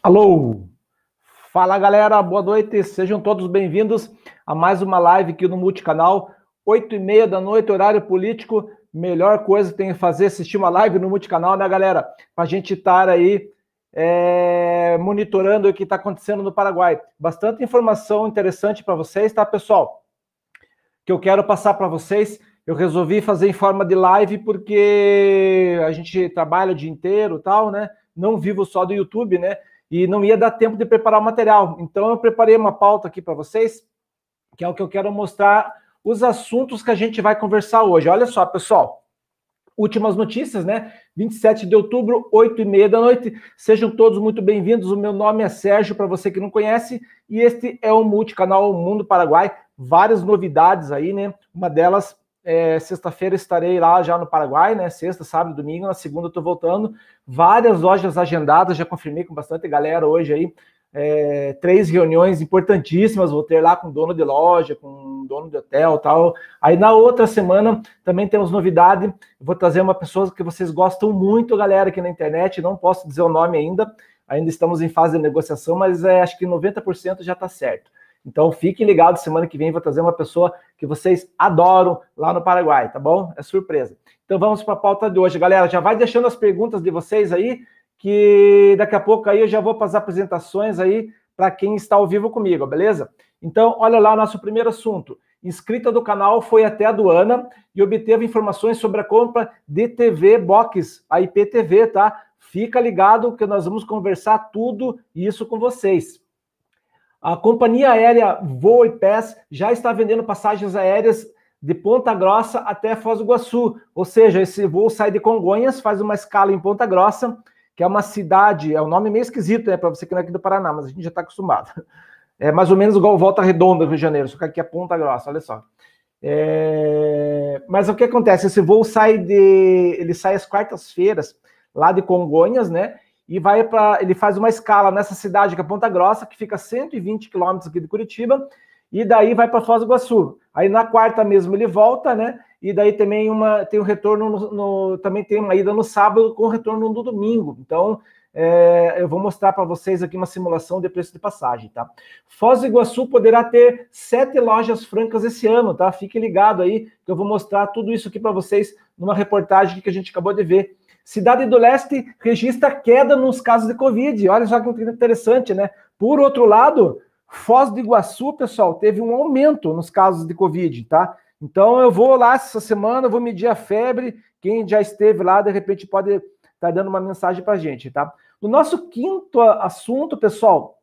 Alô! Fala galera, boa noite, sejam todos bem-vindos a mais uma live aqui no Multicanal, 8 e meia da noite, horário político, melhor coisa que tem que fazer, é assistir uma live no Multicanal, né galera? Para a gente estar aí é, monitorando o que está acontecendo no Paraguai. Bastante informação interessante para vocês, tá pessoal? Que eu quero passar para vocês, eu resolvi fazer em forma de live porque a gente trabalha o dia inteiro tal, né? Não vivo só do YouTube, né? e não ia dar tempo de preparar o material. Então, eu preparei uma pauta aqui para vocês, que é o que eu quero mostrar os assuntos que a gente vai conversar hoje. Olha só, pessoal. Últimas notícias, né? 27 de outubro, 8 e meia da noite. Sejam todos muito bem-vindos. O meu nome é Sérgio, para você que não conhece, e este é o multicanal Mundo Paraguai. Várias novidades aí, né? Uma delas é, Sexta-feira estarei lá já no Paraguai, né? Sexta, sábado, domingo. Na segunda estou voltando. Várias lojas agendadas, já confirmei com bastante galera hoje aí. É, três reuniões importantíssimas, vou ter lá com dono de loja, com dono de hotel tal. Aí na outra semana também temos novidade, vou trazer uma pessoa que vocês gostam muito, galera, aqui na internet, não posso dizer o nome ainda, ainda estamos em fase de negociação, mas é, acho que 90% já está certo. Então fiquem ligados, semana que vem vou trazer uma pessoa que vocês adoram lá no Paraguai, tá bom? É surpresa. Então vamos para a pauta de hoje, galera. Já vai deixando as perguntas de vocês aí, que daqui a pouco aí eu já vou para as apresentações aí para quem está ao vivo comigo, beleza? Então, olha lá nosso primeiro assunto. Inscrita do canal foi até a aduana e obteve informações sobre a compra de TV Box, a IPTV, tá? Fica ligado que nós vamos conversar tudo isso com vocês. A companhia aérea Voa e Pés já está vendendo passagens aéreas de Ponta Grossa até Foz do Iguaçu, ou seja, esse voo sai de Congonhas, faz uma escala em Ponta Grossa, que é uma cidade, é um nome meio esquisito, né, para você que não é aqui do Paraná, mas a gente já está acostumado. É mais ou menos igual Volta Redonda, Rio de Janeiro, só que aqui é Ponta Grossa, olha só. É... Mas o que acontece? Esse voo sai de, ele sai às quartas-feiras lá de Congonhas, né? e vai para. Ele faz uma escala nessa cidade que é Ponta Grossa, que fica a 120 quilômetros aqui de Curitiba, e daí vai para Foz do Iguaçu. Aí na quarta mesmo ele volta, né? E daí também uma, tem um retorno no, no também tem uma ida no sábado com retorno no domingo. Então é, eu vou mostrar para vocês aqui uma simulação de preço de passagem, tá? Foz do Iguaçu poderá ter sete lojas francas esse ano, tá? Fique ligado aí que eu vou mostrar tudo isso aqui para vocês numa reportagem que a gente acabou de ver Cidade do Leste registra queda nos casos de Covid. Olha só que interessante, né? Por outro lado, Foz do Iguaçu, pessoal, teve um aumento nos casos de Covid, tá? Então eu vou lá essa semana, vou medir a febre. Quem já esteve lá, de repente, pode estar tá dando uma mensagem para gente, tá? O nosso quinto assunto, pessoal,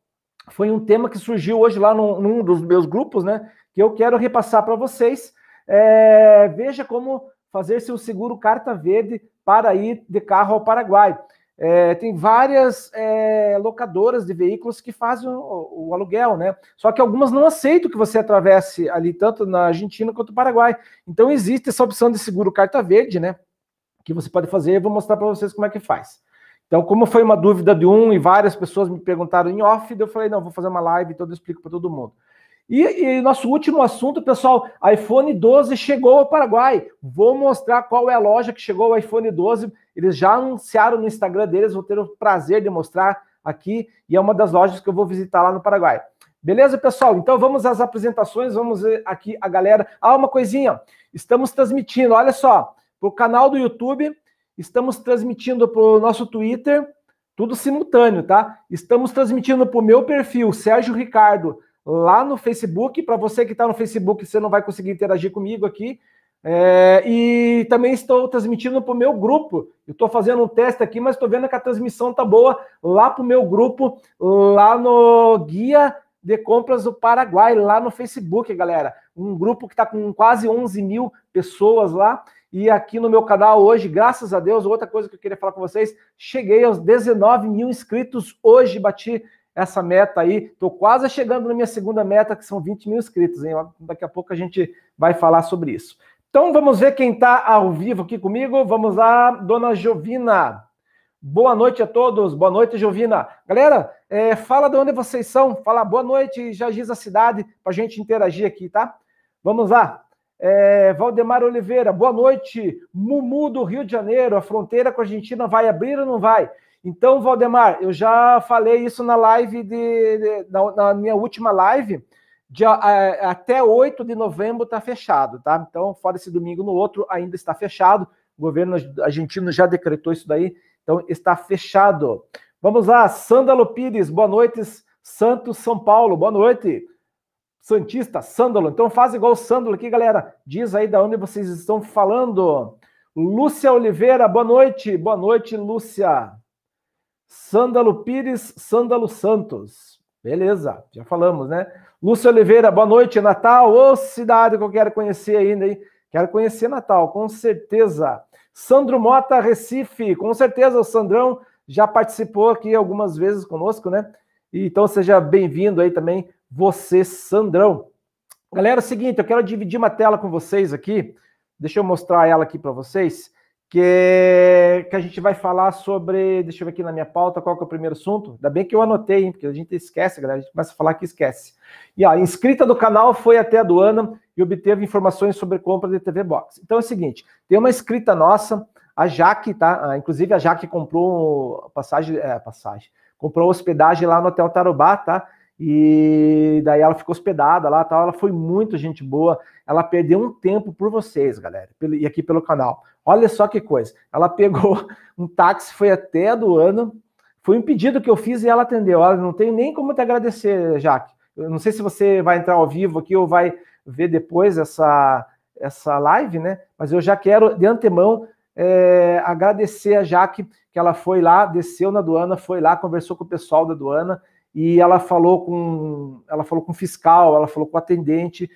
foi um tema que surgiu hoje lá num, num dos meus grupos, né? Que eu quero repassar para vocês. É, veja como fazer seu seguro carta verde para ir de carro ao Paraguai. É, tem várias é, locadoras de veículos que fazem o, o, aluguel, né? Só que algumas não aceitam que você atravesse ali, tanto na Argentina quanto no Paraguai. Então existe essa opção de seguro carta verde, né? Que você pode fazer, eu vou mostrar para vocês como é que faz. Então, como foi uma dúvida de um e várias pessoas me perguntaram em off, eu falei, não, vou fazer uma live, então eu explico para todo mundo. E, e, nosso último assunto, pessoal, iPhone 12 chegou ao Paraguai. Vou mostrar qual é a loja que chegou o iPhone 12. Eles já anunciaram no Instagram deles, vou ter o prazer de mostrar aqui. E é uma das lojas que eu vou visitar lá no Paraguai. Beleza, pessoal? Então vamos às apresentações, vamos ver aqui a galera. Ah, uma coisinha, estamos transmitindo, olha só, para o canal do YouTube, estamos transmitindo para o nosso Twitter, tudo simultâneo, tá? Estamos transmitindo para o meu perfil, Sérgio Ricardo, lá no Facebook. Para você que está no Facebook, você não vai conseguir interagir comigo aqui. É, e também estou transmitindo para o meu grupo. Eu estou fazendo um teste aqui, mas estou vendo que a transmissão está boa lá para o meu grupo, lá no Guia de Compras do Paraguai, lá no Facebook, galera. Um grupo que está com quase 11 mil pessoas lá. E aqui no meu canal hoje, graças a Deus, outra coisa que eu queria falar com vocês, cheguei aos 19 mil inscritos hoje, bati essa meta aí. Estou quase chegando na minha segunda meta, que são 20 mil inscritos, hein? Daqui a pouco a gente vai falar sobre isso. Então vamos ver quem está ao vivo aqui comigo. Vamos lá, dona Jovina. Boa noite a todos. Boa noite, Jovina. Galera, é, fala de onde vocês são. Fala boa noite, Jagis da cidade, para a gente interagir aqui, tá? Vamos lá. É, Valdemar Oliveira, boa noite. Mumu do Rio de Janeiro, a fronteira com a Argentina vai abrir ou não vai? Então, Valdemar, eu já falei isso na live de, de na, na, minha última live. De, a, é, até 8 de novembro está fechado, tá? Então, fora esse domingo no outro, ainda está fechado. O governo argentino já decretou isso daí, então está fechado. Vamos lá, Sandalo Pires, boa noite, Santos, São Paulo, boa noite. Santista, Sândalo. Então faz igual o Sândalo aqui, galera. Diz aí da onde vocês estão falando. Lúcia Oliveira, boa noite. Boa noite, Lúcia. Sândalo Pires, Sândalo Santos. Beleza, já falamos, né? Lúcio Oliveira, boa noite, Natal. Ô cidade que eu quero conhecer ainda, hein? Quero conhecer Natal, com certeza. Sandro Mota, Recife, com certeza o Sandrão já participou aqui algumas vezes conosco, né? Então seja bem-vindo aí também, você, Sandrão. Galera, é o seguinte, eu quero dividir uma tela com vocês aqui. Deixa eu mostrar ela aqui para vocês que, é, que a gente vai falar sobre. Deixa eu ver aqui na minha pauta qual que é o primeiro assunto. Ainda bem que eu anotei, hein, porque a gente esquece, galera. A gente começa a falar que esquece. E a inscrita do canal foi até a doana e obteve informações sobre compra de TV Box. Então é o seguinte: tem uma inscrita nossa, a Jaque, tá? Ah, inclusive a Jaque comprou passagem. É, passagem comprou hospedagem lá no Hotel Tarubá, tá? E daí ela ficou hospedada lá tal. Ela foi muito gente boa. Ela perdeu um tempo por vocês, galera, e aqui pelo canal. Olha só que coisa. Ela pegou um táxi, foi até a doana Foi um pedido que eu fiz e ela atendeu. Ela não tem nem como te agradecer, Jaque. Eu não sei se você vai entrar ao vivo aqui ou vai ver depois essa, essa live, né? Mas eu já quero, de antemão, é, agradecer a Jaque, que ela foi lá, desceu na doana foi lá, conversou com o pessoal da doana e ela falou com ela falou com o fiscal, ela falou com o atendente.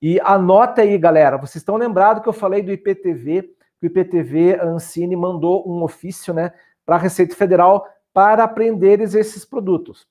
E anota aí, galera, vocês estão lembrados que eu falei do IPTV, que o IPTV, a Ancine mandou um ofício, né, para a Receita Federal para apreenderes esses produtos.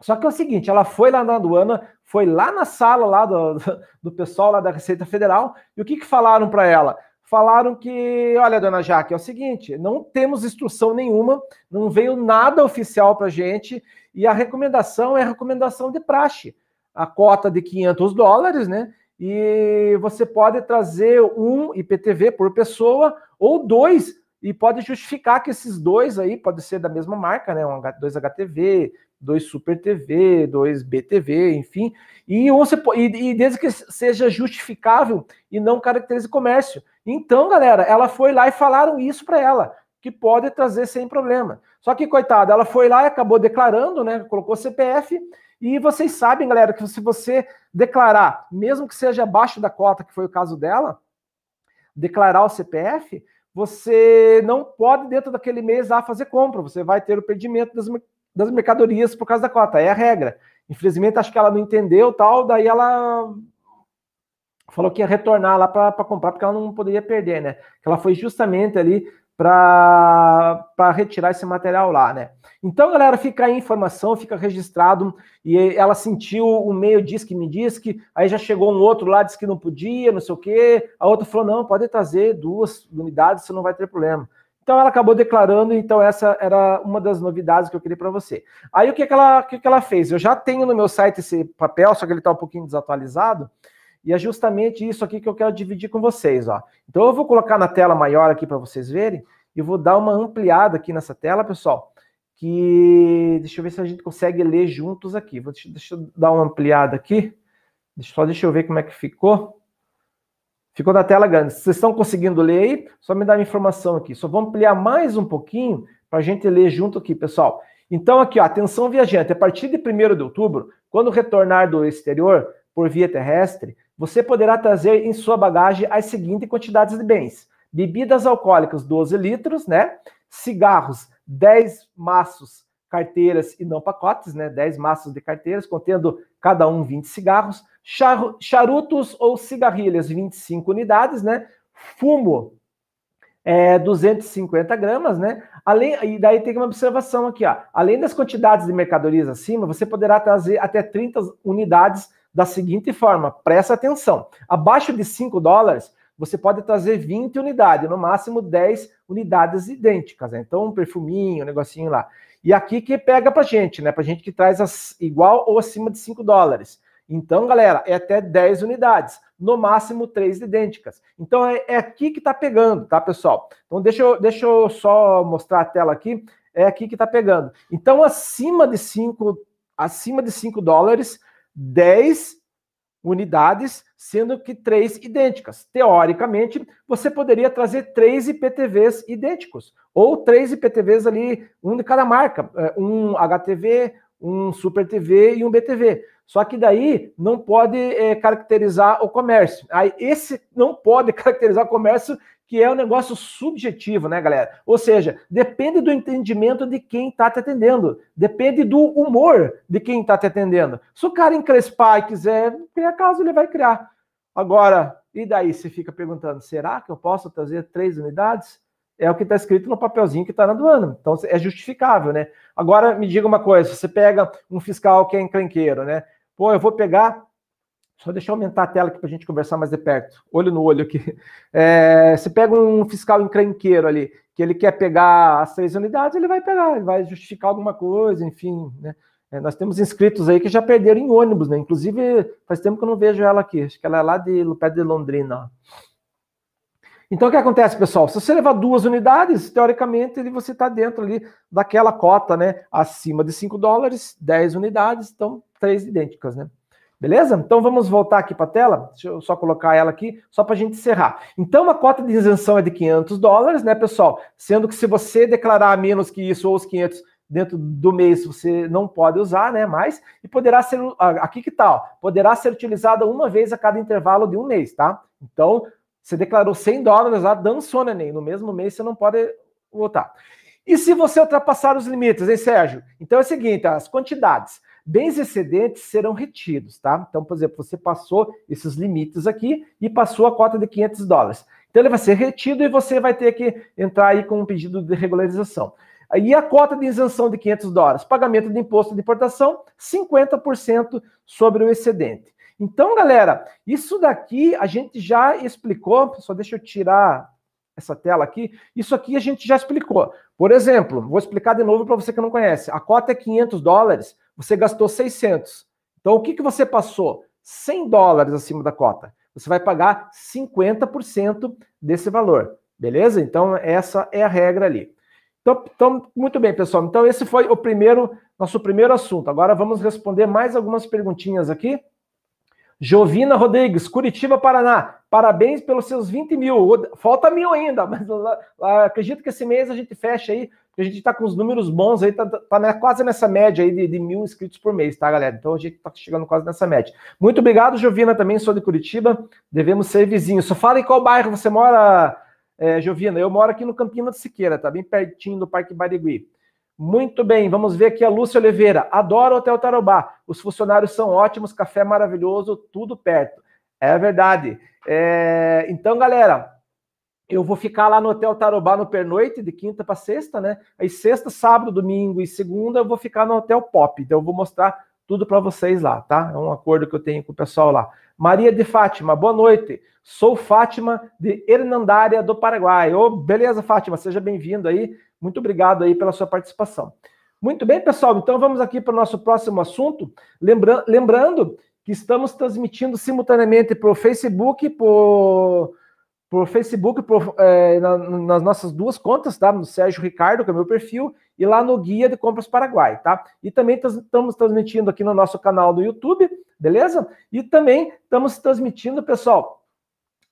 Só que é o seguinte, ela foi lá na aduana, foi lá na sala lá do, do pessoal lá da Receita Federal, e o que, que falaram para ela? Falaram que, olha, dona Jaque, é o seguinte, não temos instrução nenhuma, não veio nada oficial para gente, e a recomendação é a recomendação de praxe, a cota de 500 dólares, né? E você pode trazer um IPTV por pessoa ou dois e pode justificar que esses dois aí pode ser da mesma marca, né? Um, dois HTV, dois Super TV, dois BTV, enfim. E, um, e, e desde que seja justificável e não caracterize comércio. Então, galera, ela foi lá e falaram isso para ela que pode trazer sem problema. Só que, coitada, ela foi lá e acabou declarando, né? Colocou CPF. E vocês sabem, galera, que se você declarar, mesmo que seja abaixo da cota, que foi o caso dela, declarar o CPF, você não pode, dentro daquele mês, lá fazer compra. Você vai ter o perdimento das, das mercadorias por causa da cota. É a regra. Infelizmente, acho que ela não entendeu tal, daí ela falou que ia retornar lá para comprar, porque ela não poderia perder, né? Ela foi justamente ali para retirar esse material lá, né? Então, galera, fica aí a informação, fica registrado. E ela sentiu o meio, diz que me diz que. Aí já chegou um outro lá, disse que não podia, não sei o quê. A outra falou: não, pode trazer duas unidades, você não vai ter problema. Então, ela acabou declarando. Então, essa era uma das novidades que eu queria para você. Aí, o que, que, ela, que, que ela fez? Eu já tenho no meu site esse papel, só que ele está um pouquinho desatualizado. E é justamente isso aqui que eu quero dividir com vocês, ó. Então eu vou colocar na tela maior aqui para vocês verem. E vou dar uma ampliada aqui nessa tela, pessoal, que deixa eu ver se a gente consegue ler juntos aqui. Vou, deixa eu dar uma ampliada aqui. Deixa, só deixa eu ver como é que ficou. Ficou na tela grande. Vocês estão conseguindo ler aí? Só me dá a informação aqui. Só vou ampliar mais um pouquinho para a gente ler junto aqui, pessoal. Então, aqui, ó, atenção viajante, a partir de 1 de outubro, quando retornar do exterior por via terrestre, você poderá trazer em sua bagagem as seguintes quantidades de bens: Bebidas alcoólicas, 12 litros, né? Cigarros, 10 maços, carteiras e não pacotes, né? 10 maços de carteiras, contendo cada um 20 cigarros. Char charutos ou cigarrilhas, 25 unidades, né? Fumo, é, 250 gramas, né? Além, e daí tem uma observação aqui, ó. Além das quantidades de mercadorias acima, você poderá trazer até 30 unidades da seguinte forma, presta atenção. Abaixo de 5 dólares, você pode trazer 20 unidades, no máximo 10 unidades idênticas. Né? Então, um perfuminho, um negocinho lá. E aqui que pega pra gente, né? Pra gente que traz as, igual ou acima de 5 dólares. Então, galera, é até 10 unidades, no máximo 3 idênticas. Então, é, é aqui que tá pegando, tá, pessoal? Então, deixa eu, deixa eu só mostrar a tela aqui. É aqui que tá pegando. Então, acima de 5 acima de 5 dólares, 10 unidades, sendo que três idênticas. Teoricamente, você poderia trazer três IPTVs idênticos, ou três IPTVs ali, um de cada marca, é, um HTV, um Super TV e um BTV. Só que daí não pode é, caracterizar o comércio. Aí esse não pode caracterizar o comércio que é um negócio subjetivo, né, galera? Ou seja, depende do entendimento de quem está te atendendo, depende do humor de quem está te atendendo. Se o cara encrespar e quiser criar caso, ele vai criar. Agora, e daí você fica perguntando, será que eu posso trazer três unidades? É o que está escrito no papelzinho que está na doana. Então é justificável, né? Agora me diga uma coisa: você pega um fiscal que é encrenqueiro, né? Pô, eu vou pegar só deixa eu aumentar a tela aqui para a gente conversar mais de perto. Olho no olho aqui. É, se pega um fiscal encrenqueiro ali, que ele quer pegar as três unidades, ele vai pegar, ele vai justificar alguma coisa, enfim. Né? É, nós temos inscritos aí que já perderam em ônibus, né? Inclusive, faz tempo que eu não vejo ela aqui. Acho que ela é lá de, pé de Londrina. Então, o que acontece, pessoal? Se você levar duas unidades, teoricamente, você está dentro ali daquela cota, né? Acima de 5 dólares, 10 unidades, então, três idênticas, né? Beleza? Então vamos voltar aqui para a tela. Deixa eu só colocar ela aqui, só para a gente encerrar. Então a cota de isenção é de 500 dólares, né, pessoal? Sendo que se você declarar menos que isso ou os 500 dentro do mês, você não pode usar, né? Mais e poderá ser ah, aqui que tal? Tá, poderá ser utilizada uma vez a cada intervalo de um mês, tá? Então você declarou 100 dólares lá, dançona nem no mesmo mês você não pode votar. E se você ultrapassar os limites, hein, Sérgio? Então é o seguinte, as quantidades bens excedentes serão retidos, tá? Então, por exemplo, você passou esses limites aqui e passou a cota de 500 dólares. Então, ele vai ser retido e você vai ter que entrar aí com um pedido de regularização. E a cota de isenção de 500 dólares, pagamento de imposto de importação, 50% sobre o excedente. Então, galera, isso daqui a gente já explicou, só deixa eu tirar essa tela aqui, isso aqui a gente já explicou. Por exemplo, vou explicar de novo para você que não conhece. A cota é 500 dólares, você gastou 600. Então, o que, que você passou? 100 dólares acima da cota. Você vai pagar 50% desse valor, beleza? Então, essa é a regra ali. Então, então, muito bem, pessoal. Então, esse foi o primeiro, nosso primeiro assunto. Agora vamos responder mais algumas perguntinhas aqui. Jovina Rodrigues, Curitiba, Paraná. Parabéns pelos seus 20 mil. Falta mil ainda, mas acredito que esse mês a gente fecha aí a gente está com os números bons aí, tá, tá né, quase nessa média aí de, de, mil inscritos por mês, tá, galera? Então a gente tá chegando quase nessa média. Muito obrigado, Jovina, também sou de Curitiba, devemos ser vizinhos. Só fala em qual bairro você mora, é, Jovina. Eu moro aqui no Campina de Siqueira, tá bem pertinho do Parque Barigui. Muito bem, vamos ver aqui a Lúcia Oliveira. Adoro o Hotel Tarobá. Os funcionários são ótimos, café maravilhoso, tudo perto. É verdade. É, então, galera, eu vou ficar lá no Hotel Tarobá no pernoite, de quinta para sexta, né? Aí sexta, sábado, domingo e segunda eu vou ficar no Hotel Pop. Então eu vou mostrar tudo para vocês lá, tá? É um acordo que eu tenho com o pessoal lá. Maria de Fátima, boa noite. Sou Fátima de Hernandária do Paraguai. Ô, oh, beleza, Fátima, seja bem-vindo aí. Muito obrigado aí pela sua participação. Muito bem, pessoal. Então vamos aqui para o nosso próximo assunto. Lembra lembrando que estamos transmitindo simultaneamente para o Facebook, para por Facebook, por, é, na, nas nossas duas contas, tá? No Sérgio Ricardo, que é meu perfil, e lá no Guia de Compras Paraguai, tá? E também estamos transmitindo aqui no nosso canal do YouTube, beleza? E também estamos transmitindo, pessoal,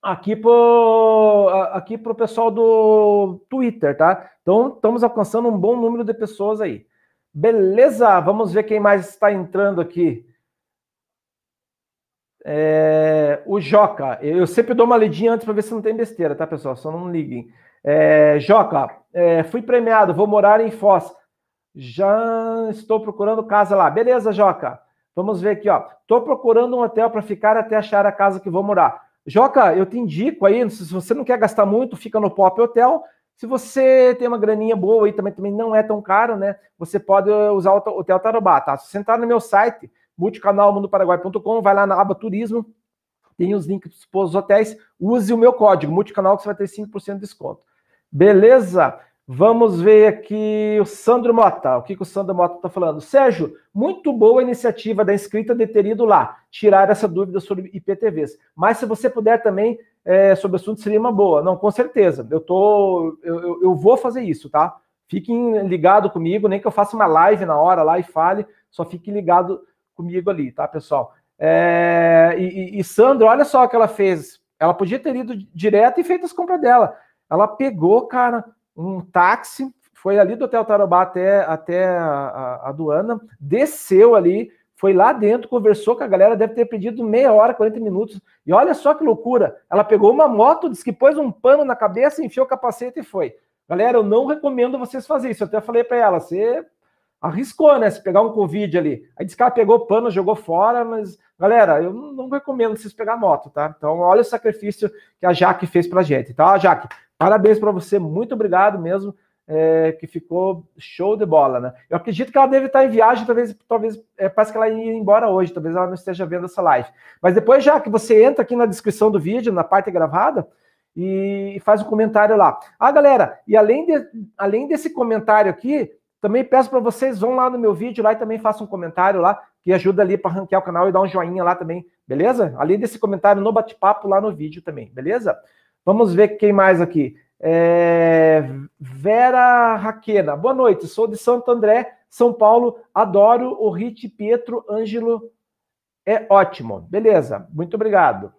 aqui pro, aqui pro pessoal do Twitter, tá? Então, estamos alcançando um bom número de pessoas aí. Beleza? Vamos ver quem mais está entrando aqui. É, o Joca, eu sempre dou uma lidinha antes para ver se não tem besteira, tá, pessoal? Só não liguem. É, Joca, é, fui premiado, vou morar em Foz. Já estou procurando casa lá. Beleza, Joca. Vamos ver aqui, ó. Tô procurando um hotel para ficar até achar a casa que vou morar. Joca, eu te indico aí, se você não quer gastar muito, fica no Pop Hotel. Se você tem uma graninha boa aí também, também não é tão caro, né? Você pode usar o Hotel Tarobá, tá? Se você entrar no meu site, multicanal mundoparaguai.com, vai lá na aba turismo, tem os links para os hotéis, use o meu código multicanal que você vai ter 5% de desconto. Beleza? Vamos ver aqui o Sandro Mota. O que, que o Sandro Mota está falando? Sérgio, muito boa a iniciativa da inscrita de ter ido lá, tirar essa dúvida sobre IPTVs. Mas se você puder também, é, sobre o assunto, seria uma boa. Não, com certeza. Eu, tô, eu, eu, eu vou fazer isso, tá? Fiquem ligados comigo, nem que eu faça uma live na hora lá e fale, só fique ligado comigo ali, tá, pessoal? É, e, e, Sandra, olha só o que ela fez. Ela podia ter ido direto e feito as compras dela. Ela pegou, cara, um táxi, foi ali do Hotel Tarobá até, até a, a, a aduana, desceu ali, foi lá dentro, conversou com a galera, deve ter pedido meia hora, 40 minutos. E olha só que loucura! Ela pegou uma moto, disse que pôs um pano na cabeça, enfiou o capacete e foi. Galera, eu não recomendo vocês fazerem isso. Eu até falei para ela, você arriscou, né? Se pegar um Covid ali. Aí disse que pegou pano, jogou fora, mas, galera, eu não, recomendo vocês pegar moto, tá? Então, olha o sacrifício que a Jaque fez pra gente, tá? Jaque, parabéns para você, muito obrigado mesmo, é, que ficou show de bola, né? Eu acredito que ela deve estar tá em viagem, talvez, talvez é, parece que ela ia embora hoje, talvez ela não esteja vendo essa live. Mas depois, já que você entra aqui na descrição do vídeo, na parte gravada, e faz um comentário lá. Ah, galera, e além, de, além desse comentário aqui, também peço para vocês, vão lá no meu vídeo lá e também façam um comentário lá, que ajuda ali para ranquear o canal e dar um joinha lá também, beleza? Além desse comentário no bate-papo lá no vídeo também, beleza? Vamos ver quem mais aqui. É... Vera Raquena, boa noite, sou de Santo André, São Paulo, adoro o Rit Pietro Ângelo, é ótimo, beleza, muito obrigado.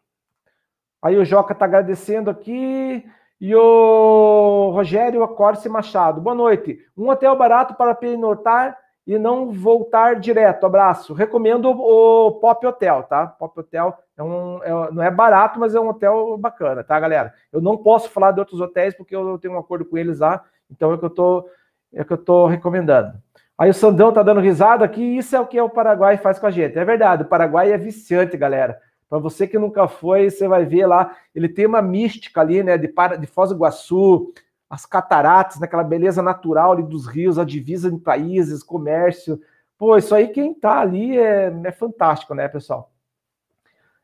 Aí o Joca está agradecendo aqui. E o Rogério Acorce Machado. Boa noite. Um hotel barato para penotar e não voltar direto. Abraço. Recomendo o Pop Hotel, tá? Pop Hotel é um, é, não é barato, mas é um hotel bacana, tá, galera? Eu não posso falar de outros hotéis porque eu tenho um acordo com eles lá, então é que eu tô, é que eu tô recomendando. Aí o Sandão tá dando risada aqui, isso é o que o Paraguai faz com a gente. É verdade, o Paraguai é viciante, galera. Para você que nunca foi, você vai ver lá, ele tem uma mística ali, né, de, para, de Foz do Iguaçu, as cataratas, aquela beleza natural ali dos rios, a divisa de países, comércio. Pô, isso aí quem tá ali é, é fantástico, né, pessoal?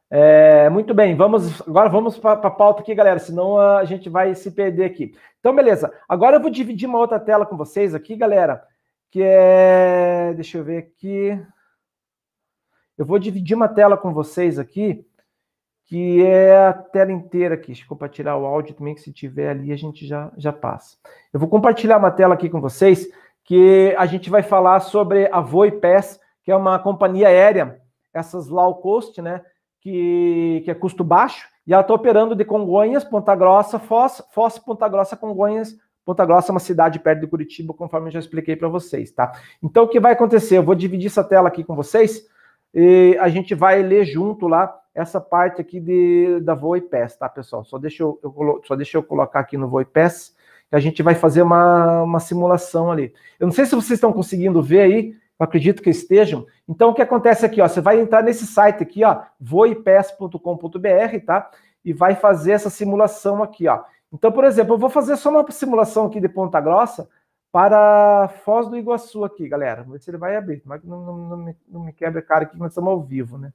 É, muito bem, vamos agora vamos para a pauta aqui, galera, senão a gente vai se perder aqui. Então, beleza. Agora eu vou dividir uma outra tela com vocês aqui, galera, que é. Deixa eu ver aqui. Eu vou dividir uma tela com vocês aqui, que é a tela inteira aqui. Desculpa tirar o áudio também, que se tiver ali a gente já, já passa. Eu vou compartilhar uma tela aqui com vocês, que a gente vai falar sobre a Voipass, que é uma companhia aérea, essas low cost, né? Que, que é custo baixo, e ela está operando de Congonhas, Ponta Grossa, Foz, Foz, Ponta Grossa, Congonhas, Ponta Grossa é uma cidade perto de Curitiba, conforme eu já expliquei para vocês, tá? Então, o que vai acontecer? Eu vou dividir essa tela aqui com vocês e a gente vai ler junto lá essa parte aqui de, da VoiPass, tá, pessoal? Só deixa eu, eu só deixa eu colocar aqui no VoiPass que a gente vai fazer uma, uma simulação ali. Eu não sei se vocês estão conseguindo ver aí, acredito que estejam. Então, o que acontece aqui, ó? Você vai entrar nesse site aqui, ó, voipes.com.br, tá? E vai fazer essa simulação aqui, ó. Então, por exemplo, eu vou fazer só uma simulação aqui de Ponta Grossa, para Foz do Iguaçu aqui, galera. Vamos ver se ele vai abrir, mas não, não, não, me, não me quebra cara aqui, nós estamos ao vivo, né?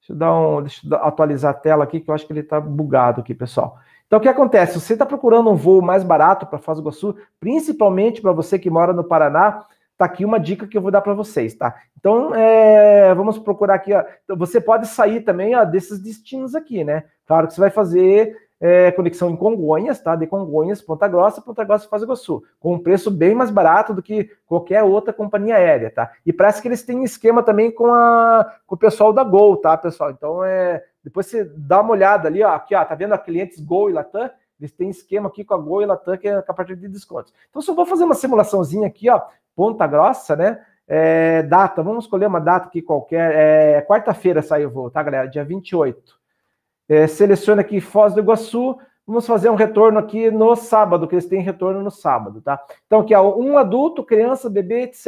Deixa eu, dar um, deixa eu atualizar a tela aqui, que eu acho que ele está bugado aqui, pessoal. Então, o que acontece? você está procurando um voo mais barato para Foz do Iguaçu, principalmente para você que mora no Paraná, tá aqui uma dica que eu vou dar para vocês, tá? Então, é, vamos procurar aqui. Ó. Então, você pode sair também ó, desses destinos aqui, né? Claro que você vai fazer é, conexão em Congonhas, tá? De Congonhas, Ponta Grossa, Ponta Grossa, Foz do Iguaçu, com um preço bem mais barato do que qualquer outra companhia aérea, tá? E parece que eles têm esquema também com, a, com o pessoal da Gol, tá, pessoal? Então, é, depois você dá uma olhada ali, ó, aqui, ó, tá vendo? Ó, clientes Gol e Latam, eles têm esquema aqui com a Gol e Latam, que é a partir de descontos. Então, só vou fazer uma simulaçãozinha aqui, ó, Ponta Grossa, né? É, data, vamos escolher uma data aqui qualquer. É, Quarta-feira saiu o voo, tá, galera? Dia 28 é, seleciona aqui Foz do Iguaçu, vamos fazer um retorno aqui no sábado, que eles têm retorno no sábado, tá? Então aqui, ó, um adulto, criança, bebê, etc.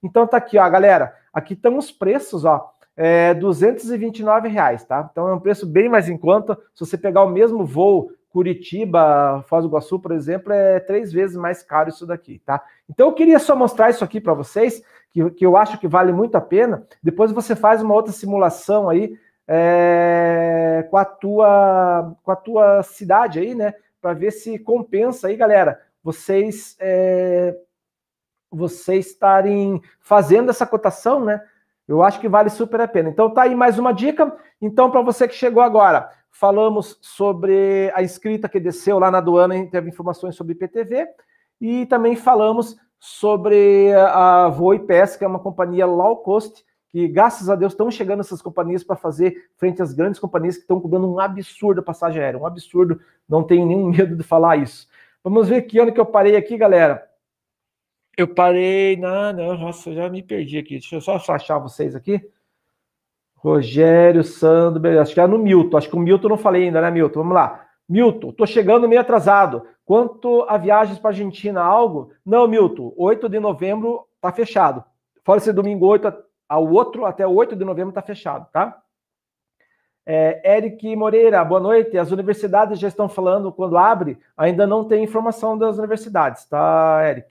Então tá aqui, ó, galera, aqui estão os preços, ó, é, 229 reais, tá? Então é um preço bem mais em conta, se você pegar o mesmo voo Curitiba, Foz do Iguaçu, por exemplo, é três vezes mais caro isso daqui, tá? Então eu queria só mostrar isso aqui para vocês, que, que eu acho que vale muito a pena. Depois você faz uma outra simulação aí é, com, a tua, com a tua cidade aí, né? Para ver se compensa aí, galera, vocês é, vocês estarem fazendo essa cotação, né? Eu acho que vale super a pena. Então tá aí mais uma dica. Então para você que chegou agora, falamos sobre a inscrita que desceu lá na doana e teve informações sobre IPTV e também falamos sobre a Voipes, que é uma companhia low cost que graças a Deus estão chegando essas companhias para fazer frente às grandes companhias que estão cobrando um absurdo a passagem aérea, um absurdo, não tenho nenhum medo de falar isso. Vamos ver que ano que eu parei aqui, galera. Eu parei Não, não, nossa, já me perdi aqui. Deixa eu só achar vocês aqui. Rogério, Sandro, beleza. acho que era é no Milton, acho que o Milton não falei ainda, né, Milton? Vamos lá. Milton, tô chegando meio atrasado. Quanto a viagens para Argentina, algo? Não, Milton, 8 de novembro tá fechado. Fora ser domingo 8 ao outro, até 8 de novembro, está fechado, tá? É, Eric Moreira, boa noite. As universidades já estão falando quando abre, ainda não tem informação das universidades, tá, Eric?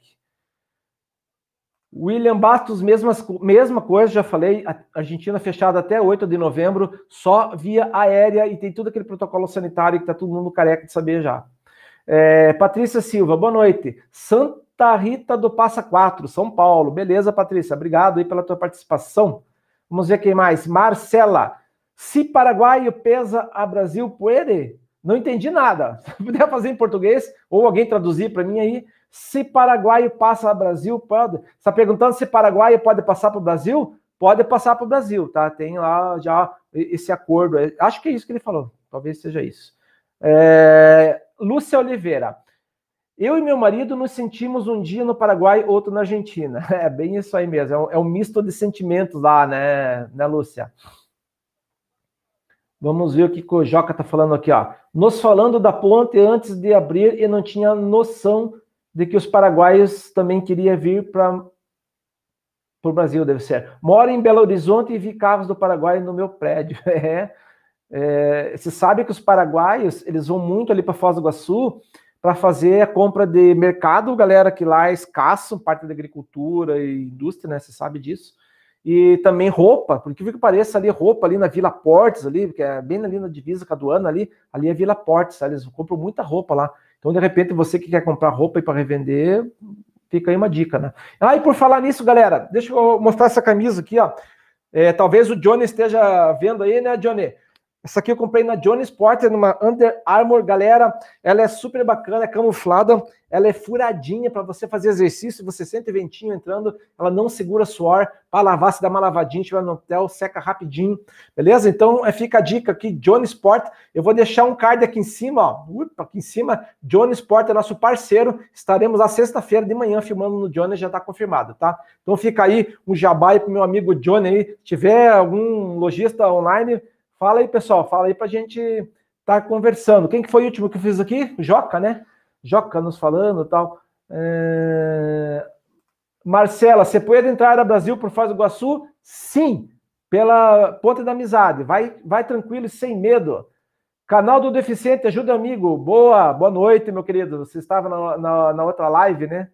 William Bastos, mesmas, mesma coisa, já falei, Argentina fechada até 8 de novembro, só via aérea e tem tudo aquele protocolo sanitário que está todo mundo careca de saber já. É, Patrícia Silva, boa noite. Santo Santa Rita do Passa Quatro, São Paulo. Beleza, Patrícia, obrigado aí pela tua participação. Vamos ver quem mais. Marcela, se paraguaio pesa a Brasil puede? Não entendi nada. Se puder fazer em português ou alguém traduzir para mim aí, se paraguaio passa a Brasil, pode. Está perguntando se paraguaio pode passar para o Brasil? Pode passar para o Brasil, tá? Tem lá já esse acordo. Acho que é isso que ele falou. Talvez seja isso. É... Lúcia Oliveira. Eu e meu marido nos sentimos um dia no Paraguai, outro na Argentina. É bem isso aí mesmo. É um, é um misto de sentimentos lá, né, né, Lúcia? Vamos ver o que o Joca está falando aqui, ó. Nos falando da ponte antes de abrir e não tinha noção de que os paraguaios também queriam vir para o Brasil, deve ser. Moro em Belo Horizonte e vi carros do Paraguai no meu prédio. É, é, você sabe que os paraguaios, eles vão muito ali para Foz do Iguaçu para fazer a compra de mercado, galera que lá é escasso, parte da agricultura e indústria, né? Você sabe disso. E também roupa, porque que pareça ali, roupa ali na Vila Portes, ali, que é bem ali na divisa caduana ali, ali é Vila Portes, eles compram muita roupa lá. Então, de repente, você que quer comprar roupa e para revender, fica aí uma dica, né? Ah, e por falar nisso, galera, deixa eu mostrar essa camisa aqui, ó. É, talvez o Johnny esteja vendo aí, né, Johnny? Essa aqui eu comprei na Johnny Sporter, numa Under Armour. Galera, ela é super bacana, é camuflada, ela é furadinha para você fazer exercício. Você sente ventinho entrando, ela não segura suor. Para lavar, se dá uma lavadinha, tiver no hotel, seca rapidinho. Beleza? Então é, fica a dica aqui, Johnny Sport Eu vou deixar um card aqui em cima, ó. Upa, aqui em cima, Johnny é nosso parceiro. Estaremos na sexta-feira de manhã filmando no Johnny, já está confirmado, tá? Então fica aí um jabai pro meu amigo Johnny aí. Se tiver algum lojista online Fala aí, pessoal, fala aí para a gente estar tá conversando. Quem que foi o último que fiz aqui? Joca, né? Joca nos falando e tal. É... Marcela, você pode entrar a Brasil por Foz do Iguaçu? Sim, pela Ponte da Amizade. Vai, vai tranquilo e sem medo. Canal do Deficiente, ajuda amigo. Boa, boa noite, meu querido. Você estava na, na, na, outra live, né?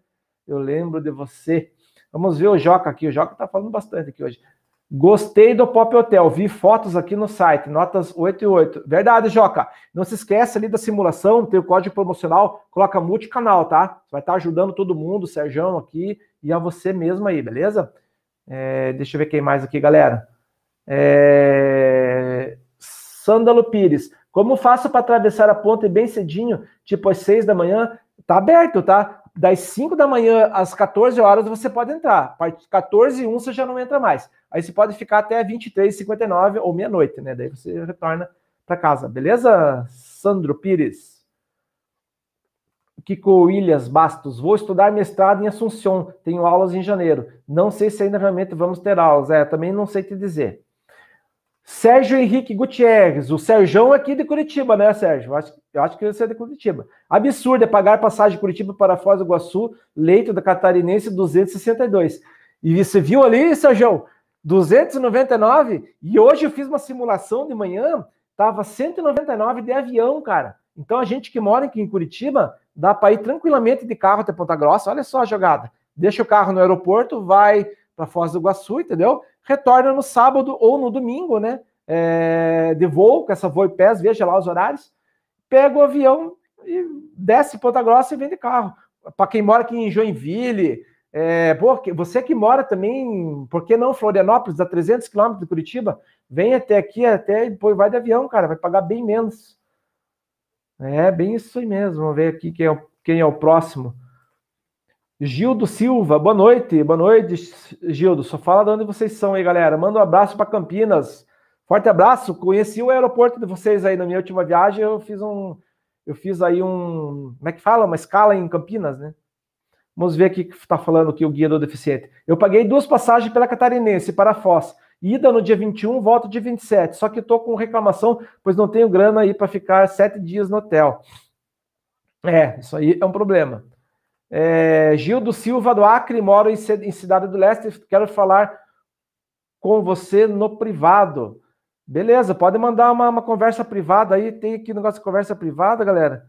Eu lembro de você. Vamos ver o Joca aqui. O Joca tá falando bastante aqui hoje. Gostei do Pop Hotel, vi fotos aqui no site, notas 8 e 8. Verdade, Joca. Não se esquece ali da simulação, tem o código promocional, coloca multicanal, tá? Vai estar tá ajudando todo mundo, o Serjão aqui e a você mesmo aí, beleza? É, deixa eu ver quem mais aqui, galera. É... Sândalo Pires, como faço para atravessar a ponte bem cedinho, tipo às 6 da manhã? Tá aberto, tá? das 5 da manhã às 14 horas você pode entrar. 14 e 1 você já não entra mais. Aí você pode ficar até 23 59 ou meia-noite, né? Daí você retorna para casa. Beleza, Sandro Pires? Kiko Williams Bastos, vou estudar mestrado em Assunção, tenho aulas em janeiro. Não sei se ainda realmente vamos ter aulas. É, também não sei te dizer. Sérgio Henrique Gutierrez, o Sérgio aqui de Curitiba, né, Sérgio? Eu acho, eu acho que você é de Curitiba. Absurdo é pagar passagem de Curitiba para Foz do Iguaçu, leito da Catarinense 262. E você viu ali, Sérgio? 299 e hoje eu fiz uma simulação de manhã, tava 199 de avião, cara. Então a gente que mora aqui em Curitiba, dá para ir tranquilamente de carro até Ponta Grossa. Olha só a jogada. Deixa o carro no aeroporto, vai para Foz do Iguaçu, entendeu? retorna no sábado ou no domingo, né? É, de voo, com essa voo e pés, veja lá os horários, pega o avião e desce em Ponta Grossa e vem de carro. Para quem mora aqui em Joinville, é, pô, você que mora também, por que não Florianópolis, a 300 quilômetros de Curitiba, vem até aqui, até depois vai de avião, cara, vai pagar bem menos. É bem isso aí mesmo. Vamos ver aqui quem é o, quem é o próximo. Gildo Silva, boa noite. Boa noite, Gildo. Só fala de onde vocês são aí, galera. Manda um abraço para Campinas. Forte abraço. Conheci o aeroporto de vocês aí na minha última viagem. Eu fiz um. Eu fiz aí um. Como é que fala? Uma escala em Campinas, né? Vamos ver aqui que está falando aqui o guia do deficiente. Eu paguei duas passagens pela Catarinense para a Foz. Ida no dia 21, volta dia 27. Só que estou com reclamação, pois não tenho grana aí para ficar sete dias no hotel. É, isso aí é um problema. É, Gildo Silva do Acre, moro em, em Cidade do Leste, quero falar com você no privado. Beleza, pode mandar uma, uma conversa privada aí, tem aqui um negócio de conversa privada, galera.